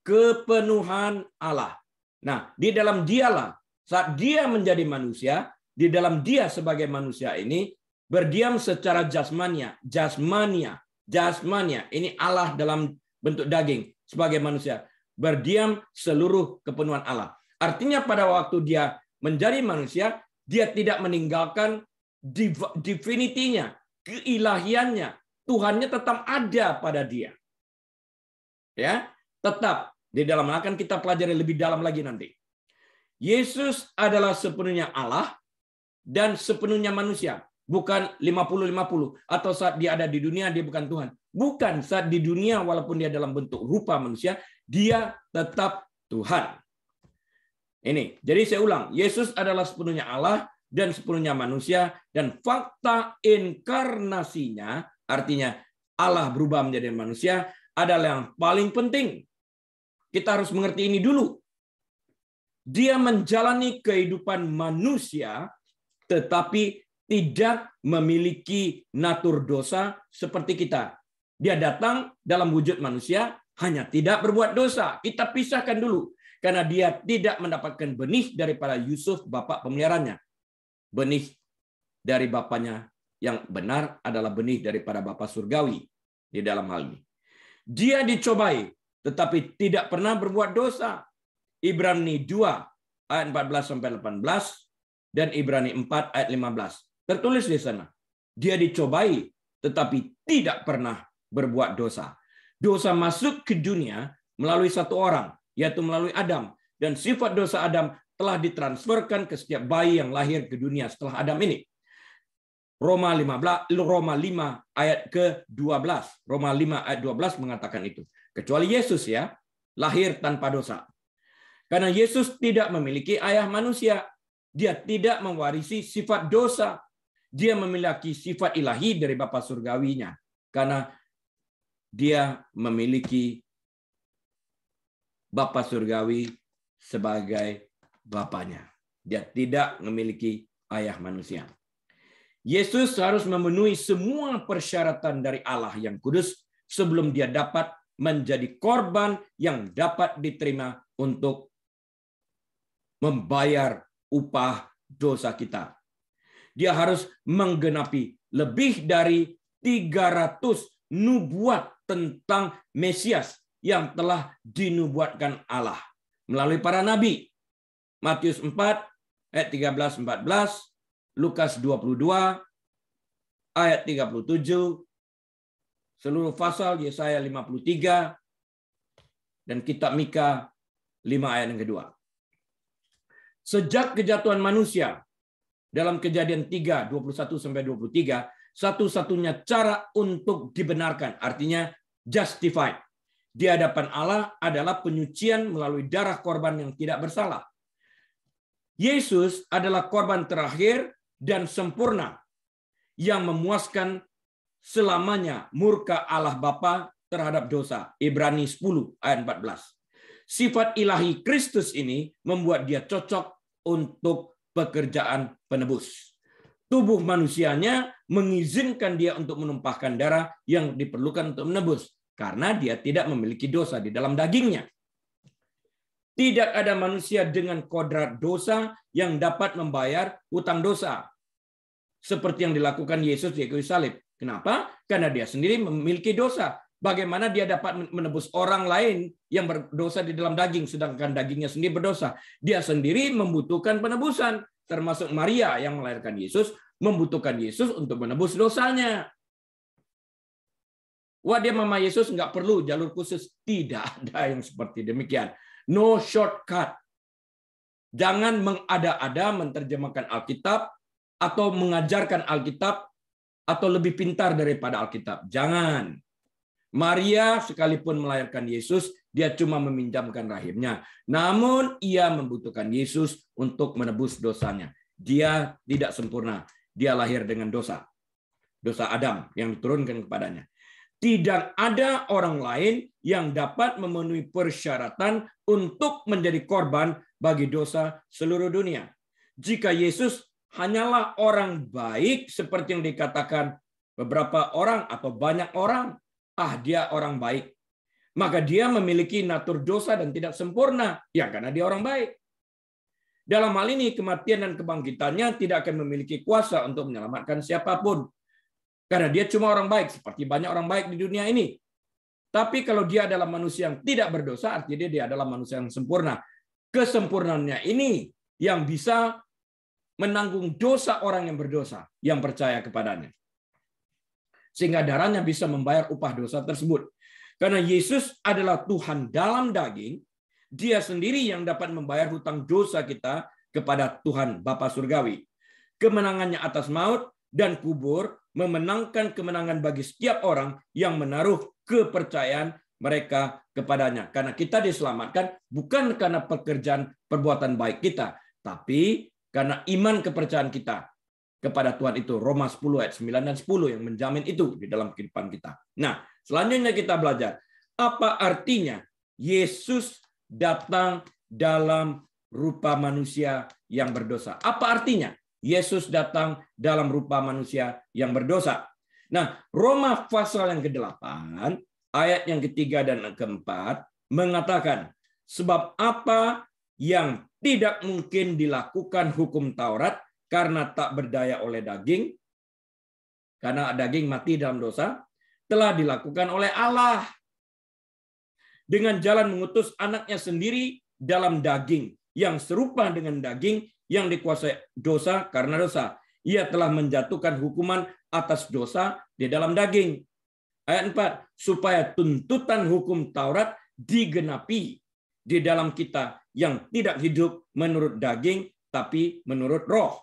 kepenuhan Allah. Nah, di dalam dialah saat dia menjadi manusia, di dalam dia sebagai manusia ini berdiam secara jasmania, jasmania, jasmania. Ini Allah dalam bentuk daging sebagai manusia berdiam seluruh kepenuhan Allah. Artinya pada waktu dia menjadi manusia, dia tidak meninggalkan divinitinya, keilahiannya, Tuhannya tetap ada pada dia. Ya, tetap di dalam akan kita pelajari lebih dalam lagi nanti. Yesus adalah sepenuhnya Allah dan sepenuhnya manusia, bukan 50-50 atau saat dia ada di dunia dia bukan Tuhan. Bukan saat di dunia walaupun dia dalam bentuk rupa manusia, dia tetap Tuhan. Ini. Jadi saya ulang, Yesus adalah sepenuhnya Allah dan sepenuhnya manusia dan fakta inkarnasinya artinya Allah berubah menjadi manusia adalah yang paling penting. Kita harus mengerti ini dulu. Dia menjalani kehidupan manusia tetapi tidak memiliki natur dosa seperti kita. Dia datang dalam wujud manusia, hanya tidak berbuat dosa. Kita pisahkan dulu karena dia tidak mendapatkan benih daripada Yusuf bapak pemeliharannya. Benih dari bapaknya yang benar adalah benih daripada bapak surgawi di dalam hal ini. Dia dicobai tetapi tidak pernah berbuat dosa. Ibrani 2 ayat 14 sampai 18 dan Ibrani 4 ayat 15. Tertulis di sana, dia dicobai tetapi tidak pernah berbuat dosa. Dosa masuk ke dunia melalui satu orang, yaitu melalui Adam. Dan sifat dosa Adam telah ditransferkan ke setiap bayi yang lahir ke dunia setelah Adam ini. Roma 15 Roma 5 ayat ke-12. Roma 5 ayat 12 mengatakan itu. Kecuali Yesus ya, lahir tanpa dosa. Karena Yesus tidak memiliki ayah manusia, dia tidak mewarisi sifat dosa. Dia memiliki sifat ilahi dari Bapa surgawinya karena dia memiliki Bapa Surgawi sebagai Bapaknya. Dia tidak memiliki ayah manusia. Yesus harus memenuhi semua persyaratan dari Allah yang kudus sebelum dia dapat menjadi korban yang dapat diterima untuk membayar upah dosa kita. Dia harus menggenapi lebih dari 300 nubuat tentang Mesias yang telah dinubuatkan Allah melalui para nabi. Matius 4 ayat 13 14, Lukas 22 ayat 37, seluruh pasal Yesaya 53 dan kitab Mika 5 ayat yang kedua. Sejak kejatuhan manusia dalam kejadian 3 21 sampai 23, satu-satunya cara untuk dibenarkan artinya justified di hadapan Allah adalah penyucian melalui darah korban yang tidak bersalah. Yesus adalah korban terakhir dan sempurna yang memuaskan selamanya murka Allah Bapa terhadap dosa. Ibrani 10 ayat 14. Sifat ilahi Kristus ini membuat dia cocok untuk pekerjaan penebus. Tubuh manusianya mengizinkan dia untuk menumpahkan darah yang diperlukan untuk menebus karena dia tidak memiliki dosa di dalam dagingnya. Tidak ada manusia dengan kodrat dosa yang dapat membayar utang dosa. Seperti yang dilakukan Yesus di kayu salib. Kenapa? Karena dia sendiri memiliki dosa. Bagaimana dia dapat menebus orang lain yang berdosa di dalam daging, sedangkan dagingnya sendiri berdosa. Dia sendiri membutuhkan penebusan, termasuk Maria yang melahirkan Yesus, membutuhkan Yesus untuk menebus dosanya. Wah dia mama Yesus nggak perlu jalur khusus. Tidak ada yang seperti demikian. No shortcut. Jangan mengada-ada menerjemahkan Alkitab atau mengajarkan Alkitab atau lebih pintar daripada Alkitab. Jangan. Maria sekalipun melahirkan Yesus, dia cuma meminjamkan rahimnya. Namun ia membutuhkan Yesus untuk menebus dosanya. Dia tidak sempurna. Dia lahir dengan dosa. Dosa Adam yang diturunkan kepadanya. Tidak ada orang lain yang dapat memenuhi persyaratan untuk menjadi korban bagi dosa seluruh dunia. Jika Yesus hanyalah orang baik seperti yang dikatakan beberapa orang atau banyak orang, ah dia orang baik. Maka dia memiliki natur dosa dan tidak sempurna, ya karena dia orang baik. Dalam hal ini kematian dan kebangkitannya tidak akan memiliki kuasa untuk menyelamatkan siapapun. Karena dia cuma orang baik, seperti banyak orang baik di dunia ini. Tapi kalau dia adalah manusia yang tidak berdosa, artinya dia adalah manusia yang sempurna. Kesempurnaannya ini yang bisa menanggung dosa orang yang berdosa, yang percaya kepadanya. Sehingga darahnya bisa membayar upah dosa tersebut. Karena Yesus adalah Tuhan dalam daging, dia sendiri yang dapat membayar hutang dosa kita kepada Tuhan Bapa Surgawi. Kemenangannya atas maut dan kubur memenangkan kemenangan bagi setiap orang yang menaruh kepercayaan mereka kepadanya. Karena kita diselamatkan bukan karena pekerjaan perbuatan baik kita, tapi karena iman kepercayaan kita kepada Tuhan itu. Roma 10 ayat 9 dan 10 yang menjamin itu di dalam kehidupan kita. Nah, selanjutnya kita belajar apa artinya Yesus datang dalam rupa manusia yang berdosa. Apa artinya? Yesus datang dalam rupa manusia yang berdosa. Nah, Roma pasal yang ke-8 ayat yang ketiga dan yang keempat mengatakan sebab apa yang tidak mungkin dilakukan hukum Taurat karena tak berdaya oleh daging karena daging mati dalam dosa telah dilakukan oleh Allah dengan jalan mengutus anaknya sendiri dalam daging yang serupa dengan daging yang dikuasai dosa karena dosa. Ia telah menjatuhkan hukuman atas dosa di dalam daging. Ayat 4, supaya tuntutan hukum Taurat digenapi di dalam kita yang tidak hidup menurut daging tapi menurut roh.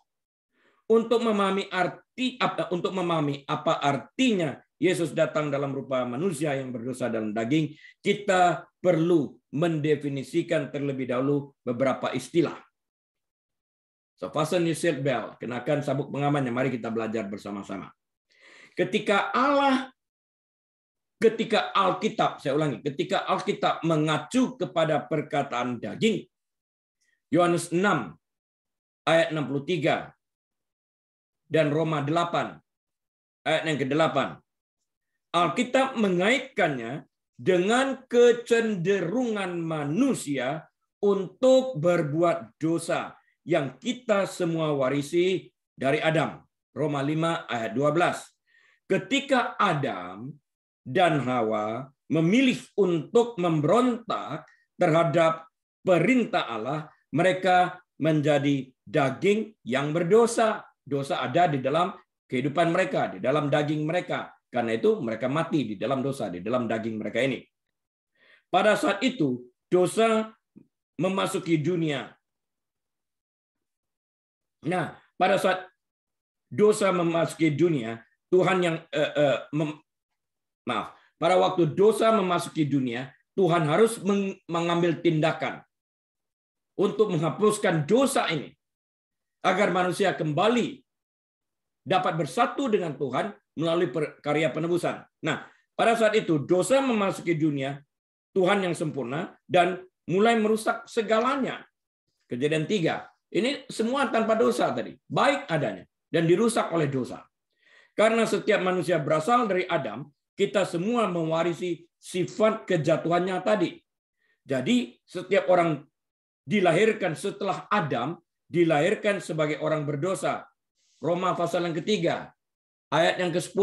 Untuk memahami arti eh, untuk memahami apa artinya Yesus datang dalam rupa manusia yang berdosa dalam daging, kita perlu mendefinisikan terlebih dahulu beberapa istilah. So fasten your seat belt, kenakan sabuk pengamannya. Mari kita belajar bersama-sama. Ketika Allah ketika Alkitab, saya ulangi, ketika Alkitab mengacu kepada perkataan daging, Yohanes 6 ayat 63 dan Roma 8 ayat yang ke-8. Alkitab mengaitkannya dengan kecenderungan manusia untuk berbuat dosa yang kita semua warisi dari Adam. Roma 5 ayat 12. Ketika Adam dan Hawa memilih untuk memberontak terhadap perintah Allah, mereka menjadi daging yang berdosa. Dosa ada di dalam kehidupan mereka, di dalam daging mereka. Karena itu mereka mati di dalam dosa, di dalam daging mereka ini. Pada saat itu, dosa memasuki dunia Nah, pada saat dosa memasuki dunia, Tuhan yang uh, uh, mem, maaf, pada waktu dosa memasuki dunia, Tuhan harus mengambil tindakan untuk menghapuskan dosa ini agar manusia kembali dapat bersatu dengan Tuhan melalui karya penebusan. Nah, pada saat itu dosa memasuki dunia, Tuhan yang sempurna dan mulai merusak segalanya. Kejadian 3. Ini semua tanpa dosa tadi, baik adanya dan dirusak oleh dosa. Karena setiap manusia berasal dari Adam, kita semua mewarisi sifat kejatuhannya tadi. Jadi setiap orang dilahirkan setelah Adam dilahirkan sebagai orang berdosa. Roma pasal yang ketiga, ayat yang ke-10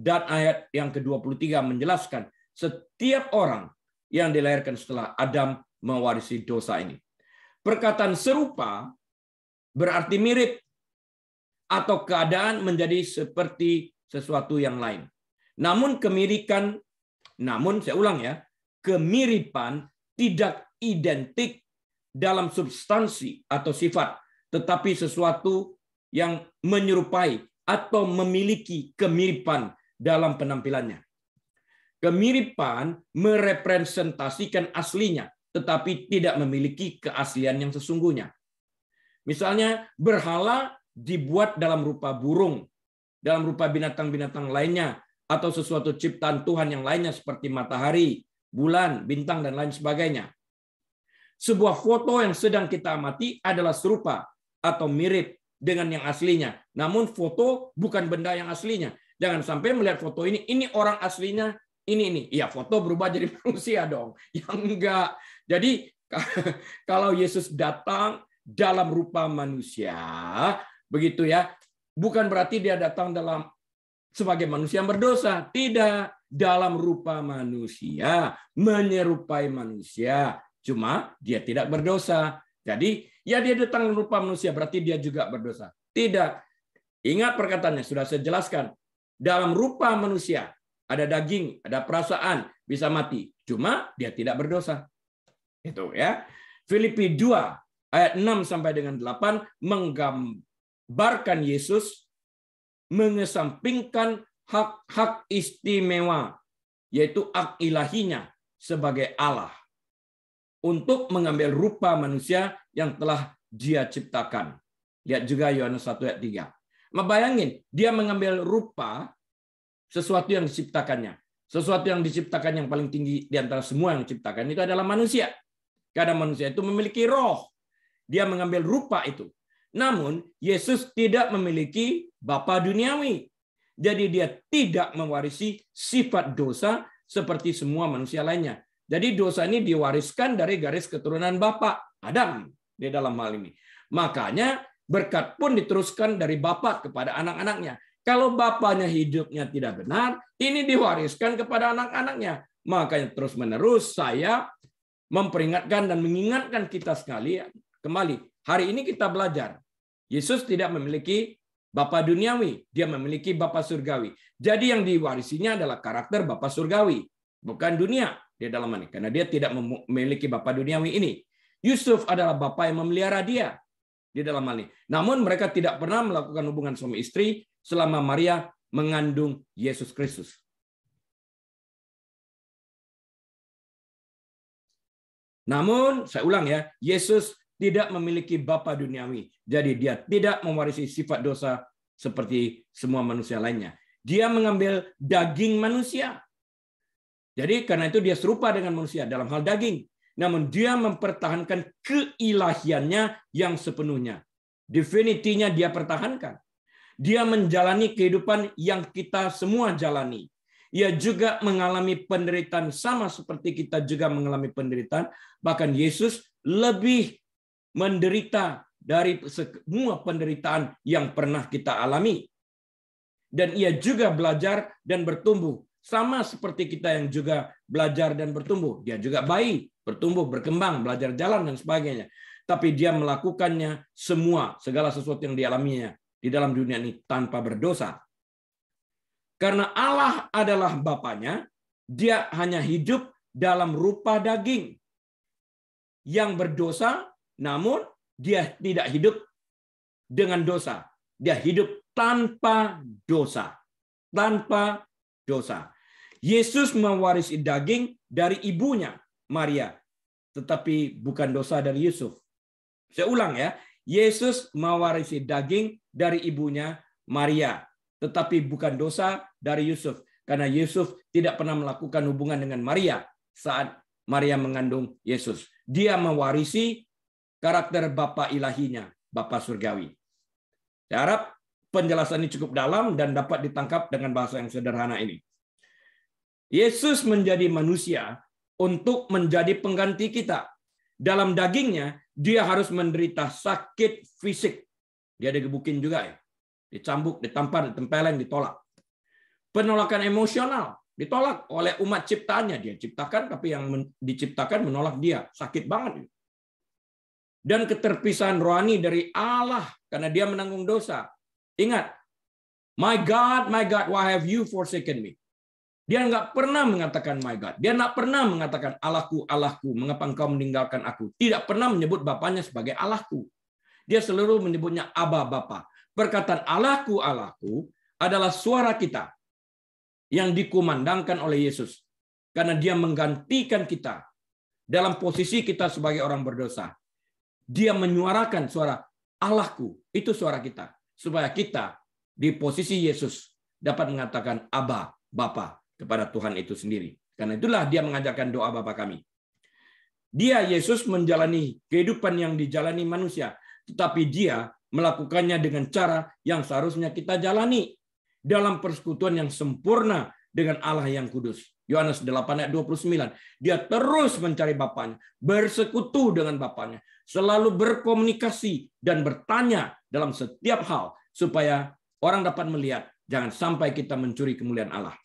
dan ayat yang ke-23 menjelaskan setiap orang yang dilahirkan setelah Adam mewarisi dosa ini. Perkataan serupa berarti mirip atau keadaan menjadi seperti sesuatu yang lain. Namun kemirikan, namun saya ulang ya, kemiripan tidak identik dalam substansi atau sifat, tetapi sesuatu yang menyerupai atau memiliki kemiripan dalam penampilannya. Kemiripan merepresentasikan aslinya, tetapi tidak memiliki keaslian yang sesungguhnya. Misalnya berhala dibuat dalam rupa burung, dalam rupa binatang-binatang lainnya, atau sesuatu ciptaan Tuhan yang lainnya seperti matahari, bulan, bintang, dan lain sebagainya. Sebuah foto yang sedang kita amati adalah serupa atau mirip dengan yang aslinya. Namun foto bukan benda yang aslinya. Jangan sampai melihat foto ini, ini orang aslinya, ini ini. Iya, foto berubah jadi manusia dong. yang enggak. Jadi kalau Yesus datang dalam rupa manusia, begitu ya, bukan berarti dia datang dalam sebagai manusia yang berdosa, tidak dalam rupa manusia, menyerupai manusia, cuma dia tidak berdosa. Jadi, ya dia datang dalam rupa manusia berarti dia juga berdosa. Tidak. Ingat perkataannya sudah saya jelaskan. Dalam rupa manusia ada daging, ada perasaan, bisa mati. Cuma dia tidak berdosa. Itu ya. Filipi 2 ayat 6 sampai dengan 8 menggambarkan Yesus mengesampingkan hak-hak istimewa yaitu hak ilahinya sebagai Allah untuk mengambil rupa manusia yang telah dia ciptakan. Lihat juga Yohanes 1 ayat 3. Membayangin, nah, dia mengambil rupa sesuatu yang diciptakannya. Sesuatu yang diciptakan yang paling tinggi di antara semua yang diciptakan itu adalah manusia. Karena manusia itu memiliki roh. Dia mengambil rupa itu. Namun, Yesus tidak memiliki bapa duniawi. Jadi dia tidak mewarisi sifat dosa seperti semua manusia lainnya. Jadi dosa ini diwariskan dari garis keturunan Bapak, Adam, di dalam hal ini. Makanya berkat pun diteruskan dari Bapak kepada anak-anaknya. Kalau Bapaknya hidupnya tidak benar, ini diwariskan kepada anak-anaknya. Makanya terus-menerus saya memperingatkan dan mengingatkan kita sekali kembali. Hari ini kita belajar Yesus tidak memiliki Bapa duniawi, dia memiliki Bapa surgawi. Jadi yang diwarisinya adalah karakter Bapa surgawi, bukan dunia di dalam ini. Karena dia tidak memiliki Bapa duniawi ini. Yusuf adalah Bapa yang memelihara dia di dalam hal ini. Namun mereka tidak pernah melakukan hubungan suami istri selama Maria mengandung Yesus Kristus. Namun, saya ulang ya, Yesus tidak memiliki bapa duniawi. Jadi dia tidak mewarisi sifat dosa seperti semua manusia lainnya. Dia mengambil daging manusia. Jadi karena itu dia serupa dengan manusia dalam hal daging. Namun dia mempertahankan keilahiannya yang sepenuhnya. definitinya dia pertahankan. Dia menjalani kehidupan yang kita semua jalani ia juga mengalami penderitaan sama seperti kita juga mengalami penderitaan. Bahkan Yesus lebih menderita dari semua penderitaan yang pernah kita alami. Dan ia juga belajar dan bertumbuh. Sama seperti kita yang juga belajar dan bertumbuh. Dia juga bayi, bertumbuh, berkembang, belajar jalan, dan sebagainya. Tapi dia melakukannya semua, segala sesuatu yang dialaminya di dalam dunia ini tanpa berdosa. Karena Allah adalah Bapaknya, dia hanya hidup dalam rupa daging yang berdosa, namun dia tidak hidup dengan dosa. Dia hidup tanpa dosa. Tanpa dosa. Yesus mewarisi daging dari ibunya, Maria. Tetapi bukan dosa dari Yusuf. Saya ulang ya. Yesus mewarisi daging dari ibunya, Maria tetapi bukan dosa dari Yusuf karena Yusuf tidak pernah melakukan hubungan dengan Maria saat Maria mengandung Yesus. Dia mewarisi karakter Bapa ilahinya, Bapa surgawi. Saya harap penjelasan ini cukup dalam dan dapat ditangkap dengan bahasa yang sederhana ini. Yesus menjadi manusia untuk menjadi pengganti kita. Dalam dagingnya, dia harus menderita sakit fisik. Dia digebukin juga ya dicambuk, ditampar, ditempeleng, ditolak. Penolakan emosional ditolak oleh umat ciptaannya dia ciptakan tapi yang diciptakan menolak dia sakit banget dan keterpisahan rohani dari Allah karena dia menanggung dosa ingat my God my God why have you forsaken me dia nggak pernah mengatakan my God dia nggak pernah mengatakan Allahku Allahku mengapa engkau meninggalkan aku tidak pernah menyebut bapaknya sebagai Allahku dia seluruh menyebutnya Aba Bapa Perkataan Allahku, Allahku adalah suara kita yang dikumandangkan oleh Yesus. Karena dia menggantikan kita dalam posisi kita sebagai orang berdosa. Dia menyuarakan suara Allahku, itu suara kita. Supaya kita di posisi Yesus dapat mengatakan Aba, Bapa kepada Tuhan itu sendiri. Karena itulah dia mengajarkan doa Bapa kami. Dia Yesus menjalani kehidupan yang dijalani manusia, tetapi dia melakukannya dengan cara yang seharusnya kita jalani dalam persekutuan yang sempurna dengan Allah yang kudus. Yohanes 8 ayat 29. Dia terus mencari Bapaknya, bersekutu dengan Bapaknya, selalu berkomunikasi dan bertanya dalam setiap hal supaya orang dapat melihat jangan sampai kita mencuri kemuliaan Allah.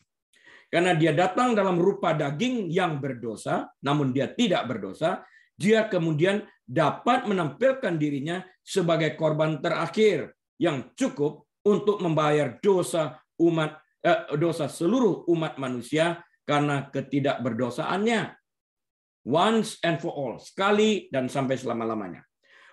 Karena dia datang dalam rupa daging yang berdosa, namun dia tidak berdosa, dia kemudian dapat menampilkan dirinya sebagai korban terakhir yang cukup untuk membayar dosa umat eh, dosa seluruh umat manusia karena ketidakberdosaannya once and for all sekali dan sampai selama-lamanya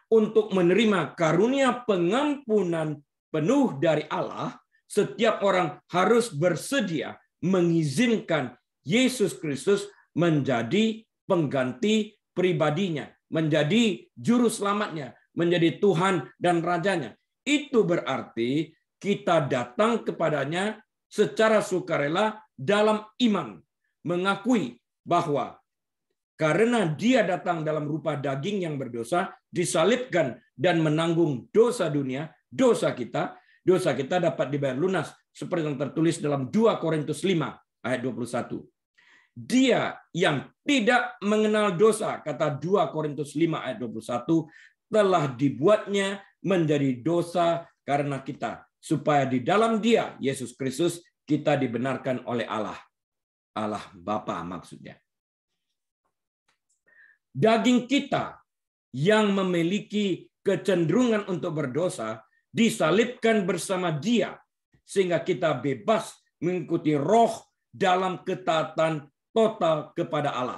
untuk menerima karunia pengampunan penuh dari Allah setiap orang harus bersedia mengizinkan Yesus Kristus menjadi pengganti pribadinya, menjadi juru selamatnya, menjadi Tuhan dan rajanya. Itu berarti kita datang kepadanya secara sukarela dalam iman, mengakui bahwa karena dia datang dalam rupa daging yang berdosa, disalibkan dan menanggung dosa dunia, dosa kita, dosa kita dapat dibayar lunas seperti yang tertulis dalam 2 Korintus 5 ayat 21. Dia yang tidak mengenal dosa, kata 2 Korintus 5 ayat 21, telah dibuatnya menjadi dosa karena kita. Supaya di dalam dia, Yesus Kristus, kita dibenarkan oleh Allah. Allah Bapa maksudnya. Daging kita yang memiliki kecenderungan untuk berdosa disalibkan bersama dia sehingga kita bebas mengikuti roh dalam ketaatan total kepada Allah.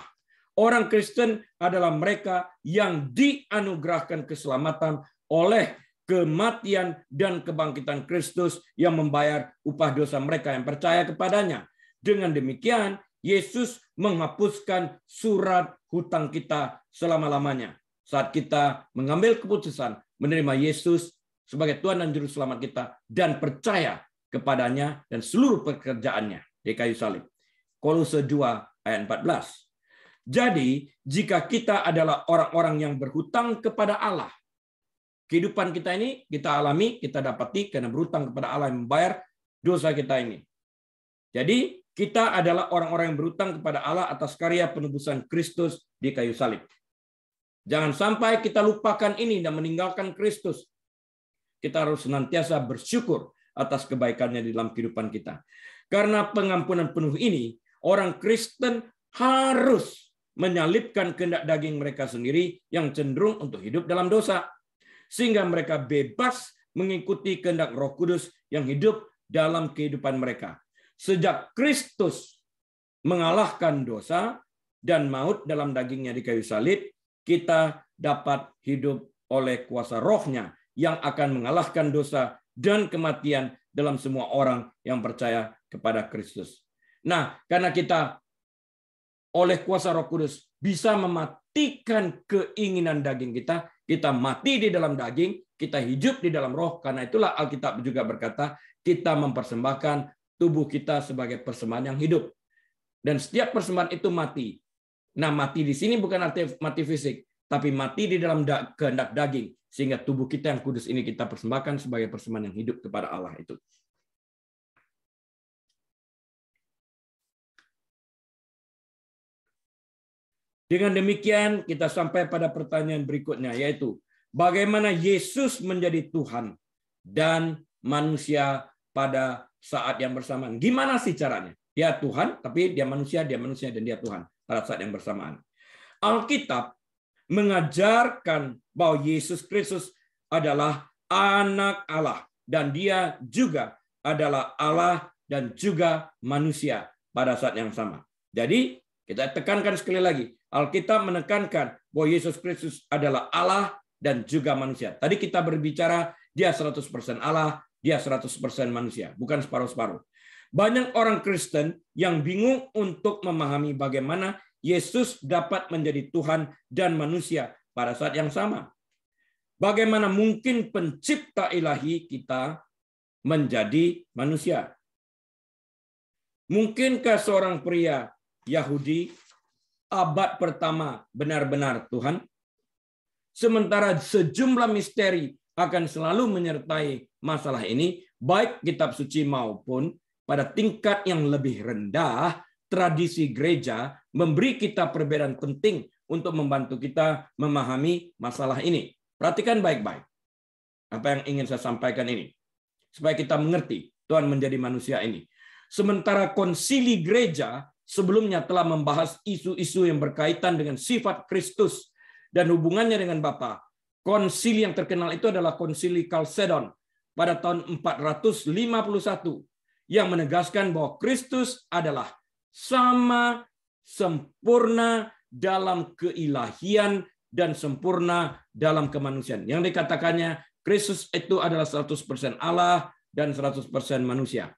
Orang Kristen adalah mereka yang dianugerahkan keselamatan oleh kematian dan kebangkitan Kristus yang membayar upah dosa mereka yang percaya kepadanya. Dengan demikian, Yesus menghapuskan surat hutang kita selama-lamanya. Saat kita mengambil keputusan menerima Yesus sebagai Tuhan dan Juru Selamat kita dan percaya kepadanya dan seluruh pekerjaannya. di kayu salib. Kolose 2 ayat 14. Jadi, jika kita adalah orang-orang yang berhutang kepada Allah, kehidupan kita ini kita alami, kita dapati karena berhutang kepada Allah yang membayar dosa kita ini. Jadi, kita adalah orang-orang yang berhutang kepada Allah atas karya penebusan Kristus di kayu salib. Jangan sampai kita lupakan ini dan meninggalkan Kristus. Kita harus senantiasa bersyukur atas kebaikannya di dalam kehidupan kita. Karena pengampunan penuh ini Orang Kristen harus menyalipkan kehendak daging mereka sendiri yang cenderung untuk hidup dalam dosa. Sehingga mereka bebas mengikuti kehendak roh kudus yang hidup dalam kehidupan mereka. Sejak Kristus mengalahkan dosa dan maut dalam dagingnya di kayu salib, kita dapat hidup oleh kuasa rohnya yang akan mengalahkan dosa dan kematian dalam semua orang yang percaya kepada Kristus. Nah, karena kita oleh kuasa Roh Kudus bisa mematikan keinginan daging kita, kita mati di dalam daging, kita hidup di dalam roh. Karena itulah Alkitab juga berkata, kita mempersembahkan tubuh kita sebagai persembahan yang hidup. Dan setiap persembahan itu mati. Nah, mati di sini bukan arti mati fisik, tapi mati di dalam da kehendak daging sehingga tubuh kita yang kudus ini kita persembahkan sebagai persembahan yang hidup kepada Allah itu. Dengan demikian kita sampai pada pertanyaan berikutnya yaitu bagaimana Yesus menjadi Tuhan dan manusia pada saat yang bersamaan. Gimana sih caranya? Dia Tuhan tapi dia manusia, dia manusia dan dia Tuhan pada saat yang bersamaan. Alkitab mengajarkan bahwa Yesus Kristus adalah anak Allah dan dia juga adalah Allah dan juga manusia pada saat yang sama. Jadi kita tekankan sekali lagi, Alkitab menekankan bahwa Yesus Kristus adalah Allah dan juga manusia. Tadi kita berbicara dia 100% Allah, dia 100% manusia, bukan separuh-separuh. Banyak orang Kristen yang bingung untuk memahami bagaimana Yesus dapat menjadi Tuhan dan manusia pada saat yang sama. Bagaimana mungkin pencipta ilahi kita menjadi manusia? Mungkinkah seorang pria Yahudi abad pertama benar-benar Tuhan. Sementara sejumlah misteri akan selalu menyertai masalah ini, baik kitab suci maupun pada tingkat yang lebih rendah, tradisi gereja memberi kita perbedaan penting untuk membantu kita memahami masalah ini. Perhatikan baik-baik apa yang ingin saya sampaikan ini. Supaya kita mengerti Tuhan menjadi manusia ini. Sementara konsili gereja sebelumnya telah membahas isu-isu yang berkaitan dengan sifat Kristus dan hubungannya dengan Bapa. Konsili yang terkenal itu adalah Konsili Kalsedon pada tahun 451 yang menegaskan bahwa Kristus adalah sama sempurna dalam keilahian dan sempurna dalam kemanusiaan. Yang dikatakannya Kristus itu adalah 100% Allah dan 100% manusia.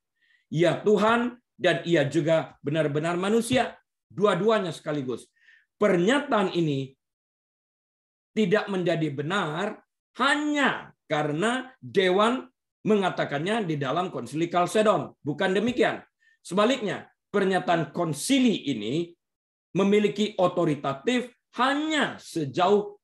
Ya Tuhan dan ia juga benar-benar manusia, dua-duanya sekaligus. Pernyataan ini tidak menjadi benar hanya karena dewan mengatakannya di dalam konsili Kalsedon. Bukan demikian. Sebaliknya, pernyataan konsili ini memiliki otoritatif hanya sejauh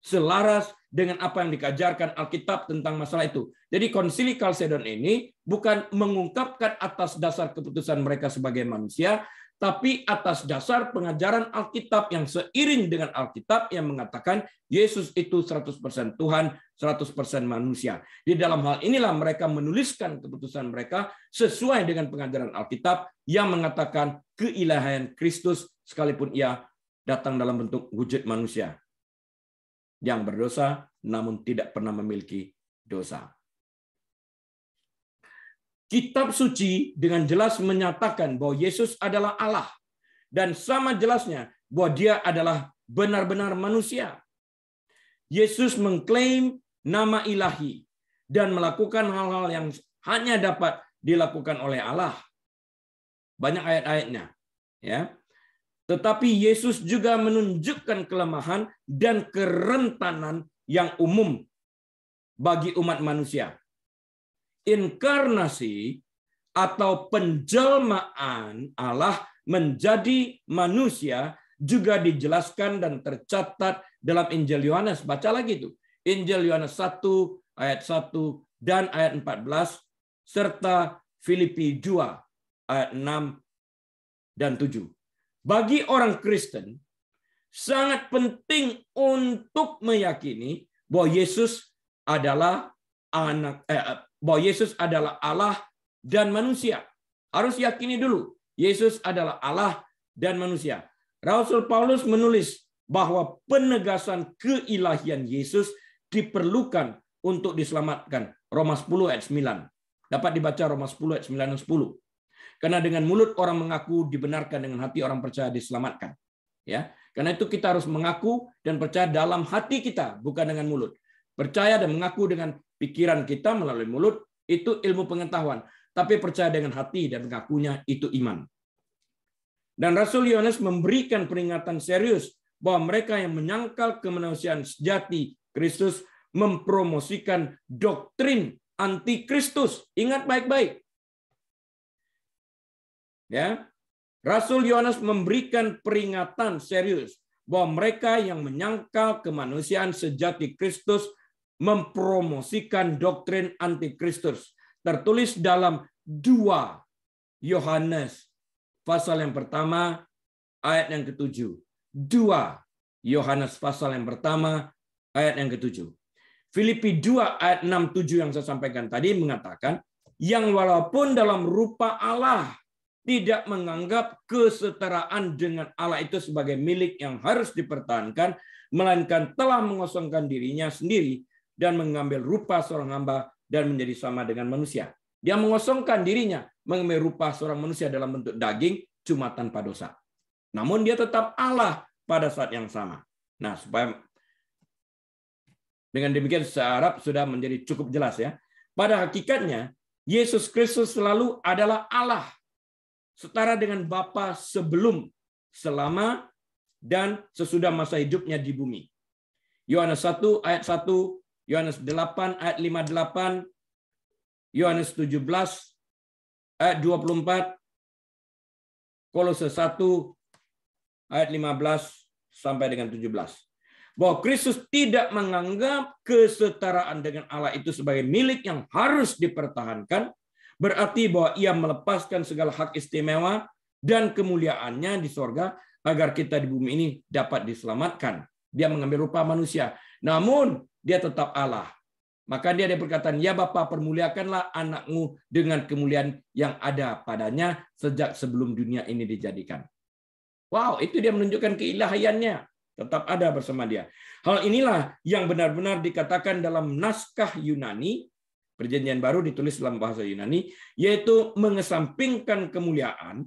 selaras dengan apa yang dikajarkan Alkitab tentang masalah itu. Jadi konsili Kalsedon ini bukan mengungkapkan atas dasar keputusan mereka sebagai manusia, tapi atas dasar pengajaran Alkitab yang seiring dengan Alkitab yang mengatakan Yesus itu 100% Tuhan, 100% manusia. Di dalam hal inilah mereka menuliskan keputusan mereka sesuai dengan pengajaran Alkitab yang mengatakan keilahian Kristus sekalipun ia datang dalam bentuk wujud manusia yang berdosa namun tidak pernah memiliki dosa. Kitab suci dengan jelas menyatakan bahwa Yesus adalah Allah dan sama jelasnya bahwa dia adalah benar-benar manusia. Yesus mengklaim nama ilahi dan melakukan hal-hal yang hanya dapat dilakukan oleh Allah. Banyak ayat-ayatnya, ya. Tetapi Yesus juga menunjukkan kelemahan dan kerentanan yang umum bagi umat manusia. Inkarnasi atau penjelmaan Allah menjadi manusia juga dijelaskan dan tercatat dalam Injil Yohanes. Baca lagi itu. Injil Yohanes 1 ayat 1 dan ayat 14 serta Filipi 2 ayat 6 dan 7. Bagi orang Kristen, sangat penting untuk meyakini bahwa Yesus adalah anak eh, bahwa Yesus adalah Allah dan manusia. Harus yakini dulu, Yesus adalah Allah dan manusia. Rasul Paulus menulis bahwa penegasan keilahian Yesus diperlukan untuk diselamatkan. Roma 10 ayat 9. Dapat dibaca Roma 10 ayat 9 dan 10. Karena dengan mulut orang mengaku dibenarkan dengan hati orang percaya diselamatkan. Ya. Karena itu kita harus mengaku dan percaya dalam hati kita, bukan dengan mulut. Percaya dan mengaku dengan pikiran kita melalui mulut itu ilmu pengetahuan, tapi percaya dengan hati dan mengakunya itu iman. Dan Rasul Yohanes memberikan peringatan serius bahwa mereka yang menyangkal kemanusiaan sejati Kristus mempromosikan doktrin anti Kristus. Ingat baik-baik, Ya. Rasul Yohanes memberikan peringatan serius bahwa mereka yang menyangkal kemanusiaan sejati Kristus mempromosikan doktrin antikristus. Tertulis dalam dua Yohanes pasal yang pertama ayat yang ketujuh. dua Yohanes pasal yang pertama ayat yang ketujuh. Filipi 2 ayat 67 yang saya sampaikan tadi mengatakan yang walaupun dalam rupa Allah tidak menganggap kesetaraan dengan Allah itu sebagai milik yang harus dipertahankan, melainkan telah mengosongkan dirinya sendiri dan mengambil rupa seorang hamba dan menjadi sama dengan manusia. Dia mengosongkan dirinya, mengambil rupa seorang manusia dalam bentuk daging, cuma tanpa dosa. Namun dia tetap Allah pada saat yang sama. Nah, supaya dengan demikian seharap sudah menjadi cukup jelas ya. Pada hakikatnya, Yesus Kristus selalu adalah Allah setara dengan Bapa sebelum, selama, dan sesudah masa hidupnya di bumi. Yohanes 1 ayat 1, Yohanes 8 ayat 58, Yohanes 17 ayat 24, Kolose 1 ayat 15 sampai dengan 17. Bahwa Kristus tidak menganggap kesetaraan dengan Allah itu sebagai milik yang harus dipertahankan, Berarti bahwa ia melepaskan segala hak istimewa dan kemuliaannya di sorga agar kita di bumi ini dapat diselamatkan. Dia mengambil rupa manusia. Namun dia tetap Allah. Maka dia ada perkataan, ya Bapak, permuliakanlah anakmu dengan kemuliaan yang ada padanya sejak sebelum dunia ini dijadikan. Wow, itu dia menunjukkan keilahiannya. Tetap ada bersama dia. Hal inilah yang benar-benar dikatakan dalam naskah Yunani Perjanjian Baru ditulis dalam bahasa Yunani, yaitu mengesampingkan kemuliaan,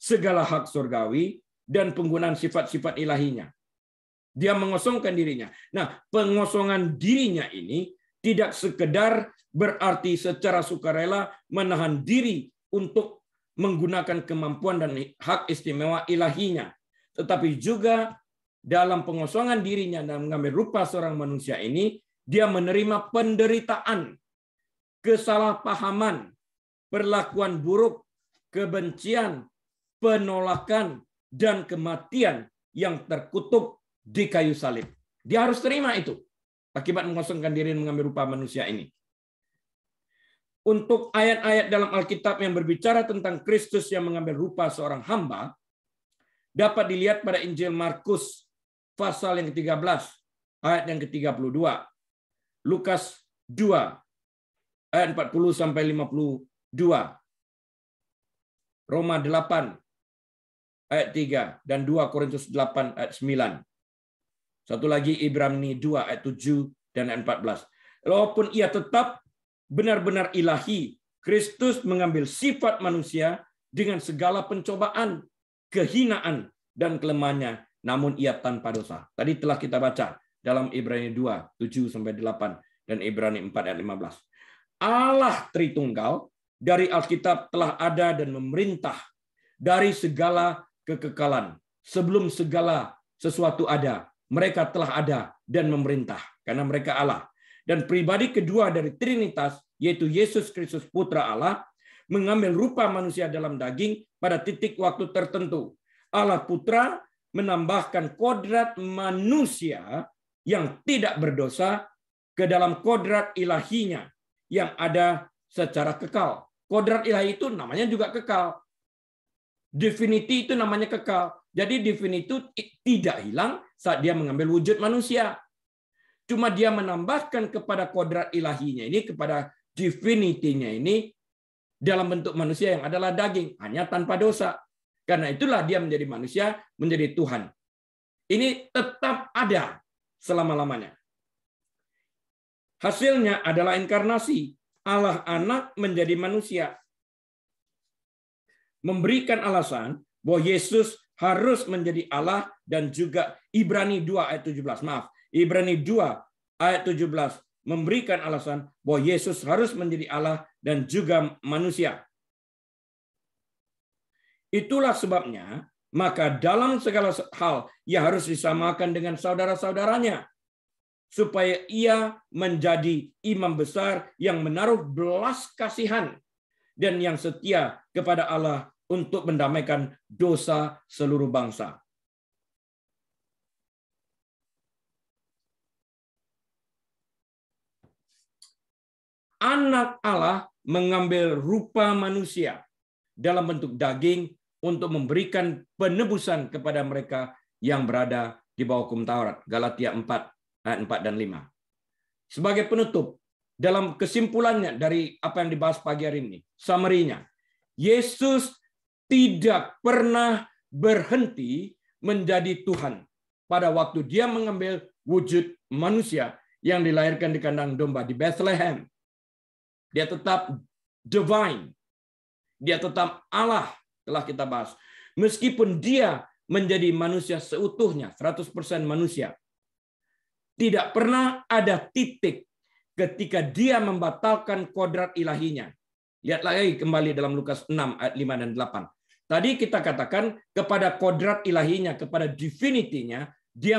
segala hak surgawi, dan penggunaan sifat-sifat ilahinya. Dia mengosongkan dirinya. Nah, pengosongan dirinya ini tidak sekedar berarti secara sukarela menahan diri untuk menggunakan kemampuan dan hak istimewa ilahinya. Tetapi juga dalam pengosongan dirinya dan mengambil rupa seorang manusia ini, dia menerima penderitaan, kesalahpahaman, perlakuan buruk, kebencian, penolakan, dan kematian yang terkutuk di kayu salib. Dia harus terima itu akibat mengosongkan diri dan mengambil rupa manusia ini. Untuk ayat-ayat dalam Alkitab yang berbicara tentang Kristus yang mengambil rupa seorang hamba, dapat dilihat pada Injil Markus pasal yang ke-13, ayat yang ke-32. Lukas 2 ayat 40 sampai 52. Roma 8 ayat 3 dan 2 Korintus 8 ayat 9. Satu lagi Ibrani 2 ayat 7 dan ayat 14. Walaupun ia tetap benar-benar ilahi, Kristus mengambil sifat manusia dengan segala pencobaan, kehinaan, dan kelemahannya, namun ia tanpa dosa. Tadi telah kita baca dalam Ibrani 2, 7 sampai 8 dan Ibrani 4 ayat 15. Allah Tritunggal dari Alkitab telah ada dan memerintah dari segala kekekalan. Sebelum segala sesuatu ada, mereka telah ada dan memerintah karena mereka Allah. Dan pribadi kedua dari Trinitas yaitu Yesus Kristus Putra Allah mengambil rupa manusia dalam daging pada titik waktu tertentu. Allah Putra menambahkan kodrat manusia yang tidak berdosa ke dalam kodrat ilahinya yang ada secara kekal. Kodrat ilahi itu namanya juga kekal. Divinity itu namanya kekal. Jadi divinity itu tidak hilang saat dia mengambil wujud manusia. Cuma dia menambahkan kepada kodrat ilahinya ini, kepada divinity-nya ini dalam bentuk manusia yang adalah daging, hanya tanpa dosa. Karena itulah dia menjadi manusia, menjadi Tuhan. Ini tetap ada selama-lamanya. Hasilnya adalah inkarnasi Allah anak menjadi manusia. Memberikan alasan bahwa Yesus harus menjadi Allah dan juga Ibrani 2 ayat 17. Maaf, Ibrani 2 ayat 17 memberikan alasan bahwa Yesus harus menjadi Allah dan juga manusia. Itulah sebabnya maka dalam segala hal ia harus disamakan dengan saudara-saudaranya supaya ia menjadi imam besar yang menaruh belas kasihan dan yang setia kepada Allah untuk mendamaikan dosa seluruh bangsa. Anak Allah mengambil rupa manusia dalam bentuk daging untuk memberikan penebusan kepada mereka yang berada di bawah hukum Taurat. Galatia 4 ayat 4 dan 5. Sebagai penutup, dalam kesimpulannya dari apa yang dibahas pagi hari ini, summary-nya, Yesus tidak pernah berhenti menjadi Tuhan pada waktu dia mengambil wujud manusia yang dilahirkan di kandang domba di Bethlehem. Dia tetap divine. Dia tetap Allah telah kita bahas. Meskipun dia menjadi manusia seutuhnya, 100% manusia, tidak pernah ada titik ketika dia membatalkan kodrat ilahinya. Lihat lagi kembali dalam Lukas 6 ayat 5 dan 8. Tadi kita katakan kepada kodrat ilahinya, kepada divinitinya, dia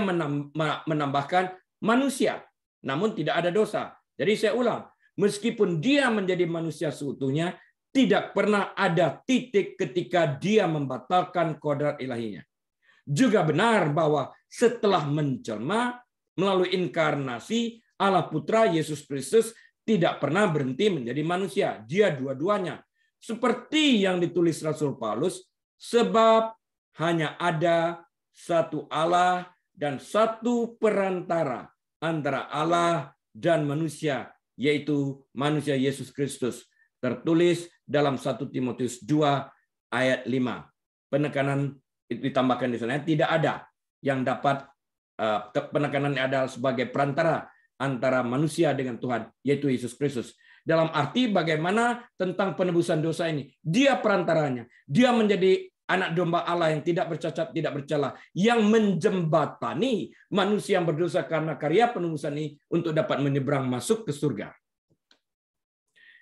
menambahkan manusia. Namun tidak ada dosa. Jadi saya ulang, meskipun dia menjadi manusia seutuhnya, tidak pernah ada titik ketika dia membatalkan kodrat ilahinya. Juga benar bahwa setelah menjelma melalui inkarnasi Allah Putra Yesus Kristus tidak pernah berhenti menjadi manusia. Dia dua-duanya. Seperti yang ditulis Rasul Paulus, sebab hanya ada satu Allah dan satu perantara antara Allah dan manusia, yaitu manusia Yesus Kristus tertulis dalam 1 Timotius 2 ayat 5. Penekanan ditambahkan di sana tidak ada yang dapat eh, penekanan adalah sebagai perantara antara manusia dengan Tuhan yaitu Yesus Kristus. Dalam arti bagaimana tentang penebusan dosa ini, dia perantaranya. Dia menjadi anak domba Allah yang tidak bercacat, tidak bercela, yang menjembatani manusia yang berdosa karena karya penebusan ini untuk dapat menyeberang masuk ke surga.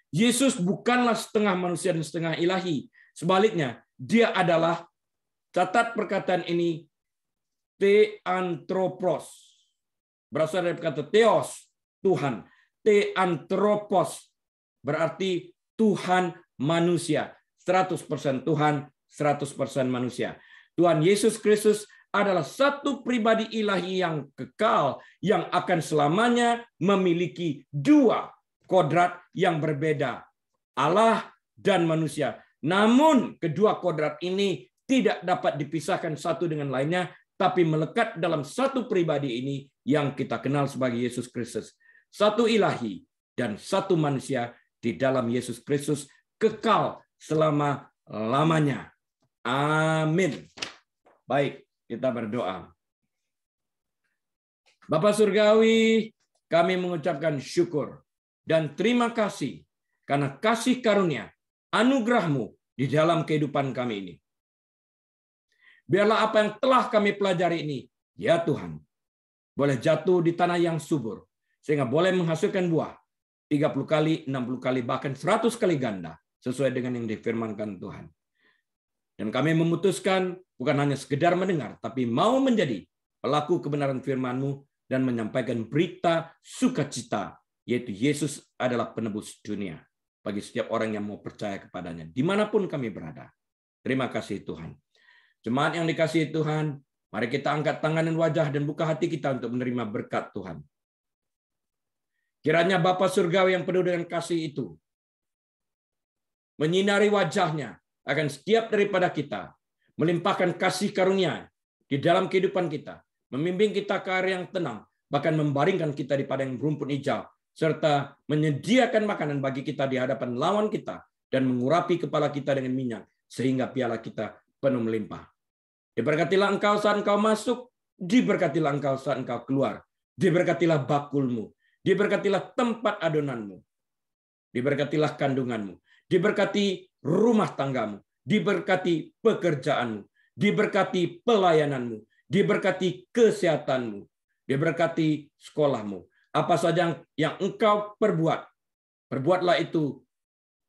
Yesus bukanlah setengah manusia dan setengah ilahi. Sebaliknya, dia adalah catat perkataan ini teantropos. Berasal dari kata teos, Tuhan. Teantropos berarti Tuhan manusia. 100% Tuhan, 100% manusia. Tuhan Yesus Kristus adalah satu pribadi ilahi yang kekal yang akan selamanya memiliki dua kodrat yang berbeda, Allah dan manusia. Namun kedua kodrat ini tidak dapat dipisahkan satu dengan lainnya, tapi melekat dalam satu pribadi ini yang kita kenal sebagai Yesus Kristus. Satu ilahi dan satu manusia di dalam Yesus Kristus kekal selama lamanya. Amin. Baik, kita berdoa. Bapak Surgawi, kami mengucapkan syukur dan terima kasih karena kasih karunia, anugerahmu di dalam kehidupan kami ini. Biarlah apa yang telah kami pelajari ini, ya Tuhan, boleh jatuh di tanah yang subur, sehingga boleh menghasilkan buah 30 kali, 60 kali, bahkan 100 kali ganda, sesuai dengan yang difirmankan Tuhan. Dan kami memutuskan bukan hanya sekedar mendengar, tapi mau menjadi pelaku kebenaran firman-Mu dan menyampaikan berita sukacita yaitu Yesus adalah penebus dunia bagi setiap orang yang mau percaya kepadanya, dimanapun kami berada. Terima kasih Tuhan. Jemaat yang dikasihi Tuhan, mari kita angkat tangan dan wajah dan buka hati kita untuk menerima berkat Tuhan. Kiranya Bapa Surgawi yang penuh dengan kasih itu menyinari wajahnya akan setiap daripada kita, melimpahkan kasih karunia di dalam kehidupan kita, membimbing kita ke arah yang tenang, bahkan membaringkan kita di padang rumput hijau serta menyediakan makanan bagi kita di hadapan lawan kita dan mengurapi kepala kita dengan minyak sehingga piala kita penuh melimpah. Diberkatilah engkau saat engkau masuk, diberkatilah engkau saat engkau keluar, diberkatilah bakulmu, diberkatilah tempat adonanmu, diberkatilah kandunganmu, diberkati rumah tanggamu, diberkati pekerjaanmu, diberkati pelayananmu, diberkati kesehatanmu, diberkati sekolahmu, apa saja yang, engkau perbuat, perbuatlah itu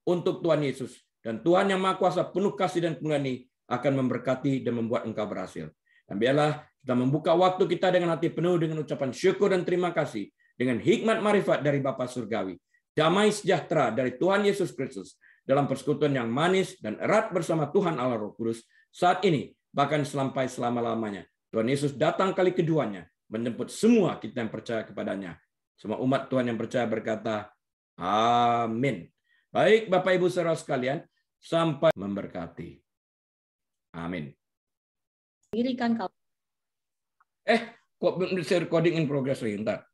untuk Tuhan Yesus. Dan Tuhan yang Maha Kuasa penuh kasih dan pengani akan memberkati dan membuat engkau berhasil. Dan biarlah kita membuka waktu kita dengan hati penuh dengan ucapan syukur dan terima kasih dengan hikmat marifat dari Bapa Surgawi. Damai sejahtera dari Tuhan Yesus Kristus dalam persekutuan yang manis dan erat bersama Tuhan Allah Roh Kudus saat ini bahkan sampai selama-lamanya. Tuhan Yesus datang kali keduanya menjemput semua kita yang percaya kepadanya. Semua umat Tuhan yang percaya berkata, Amin. Baik Bapak Ibu saudara sekalian, sampai memberkati. Amin. Dirikan kau. Eh, kok recording in progress sebentar? ntar.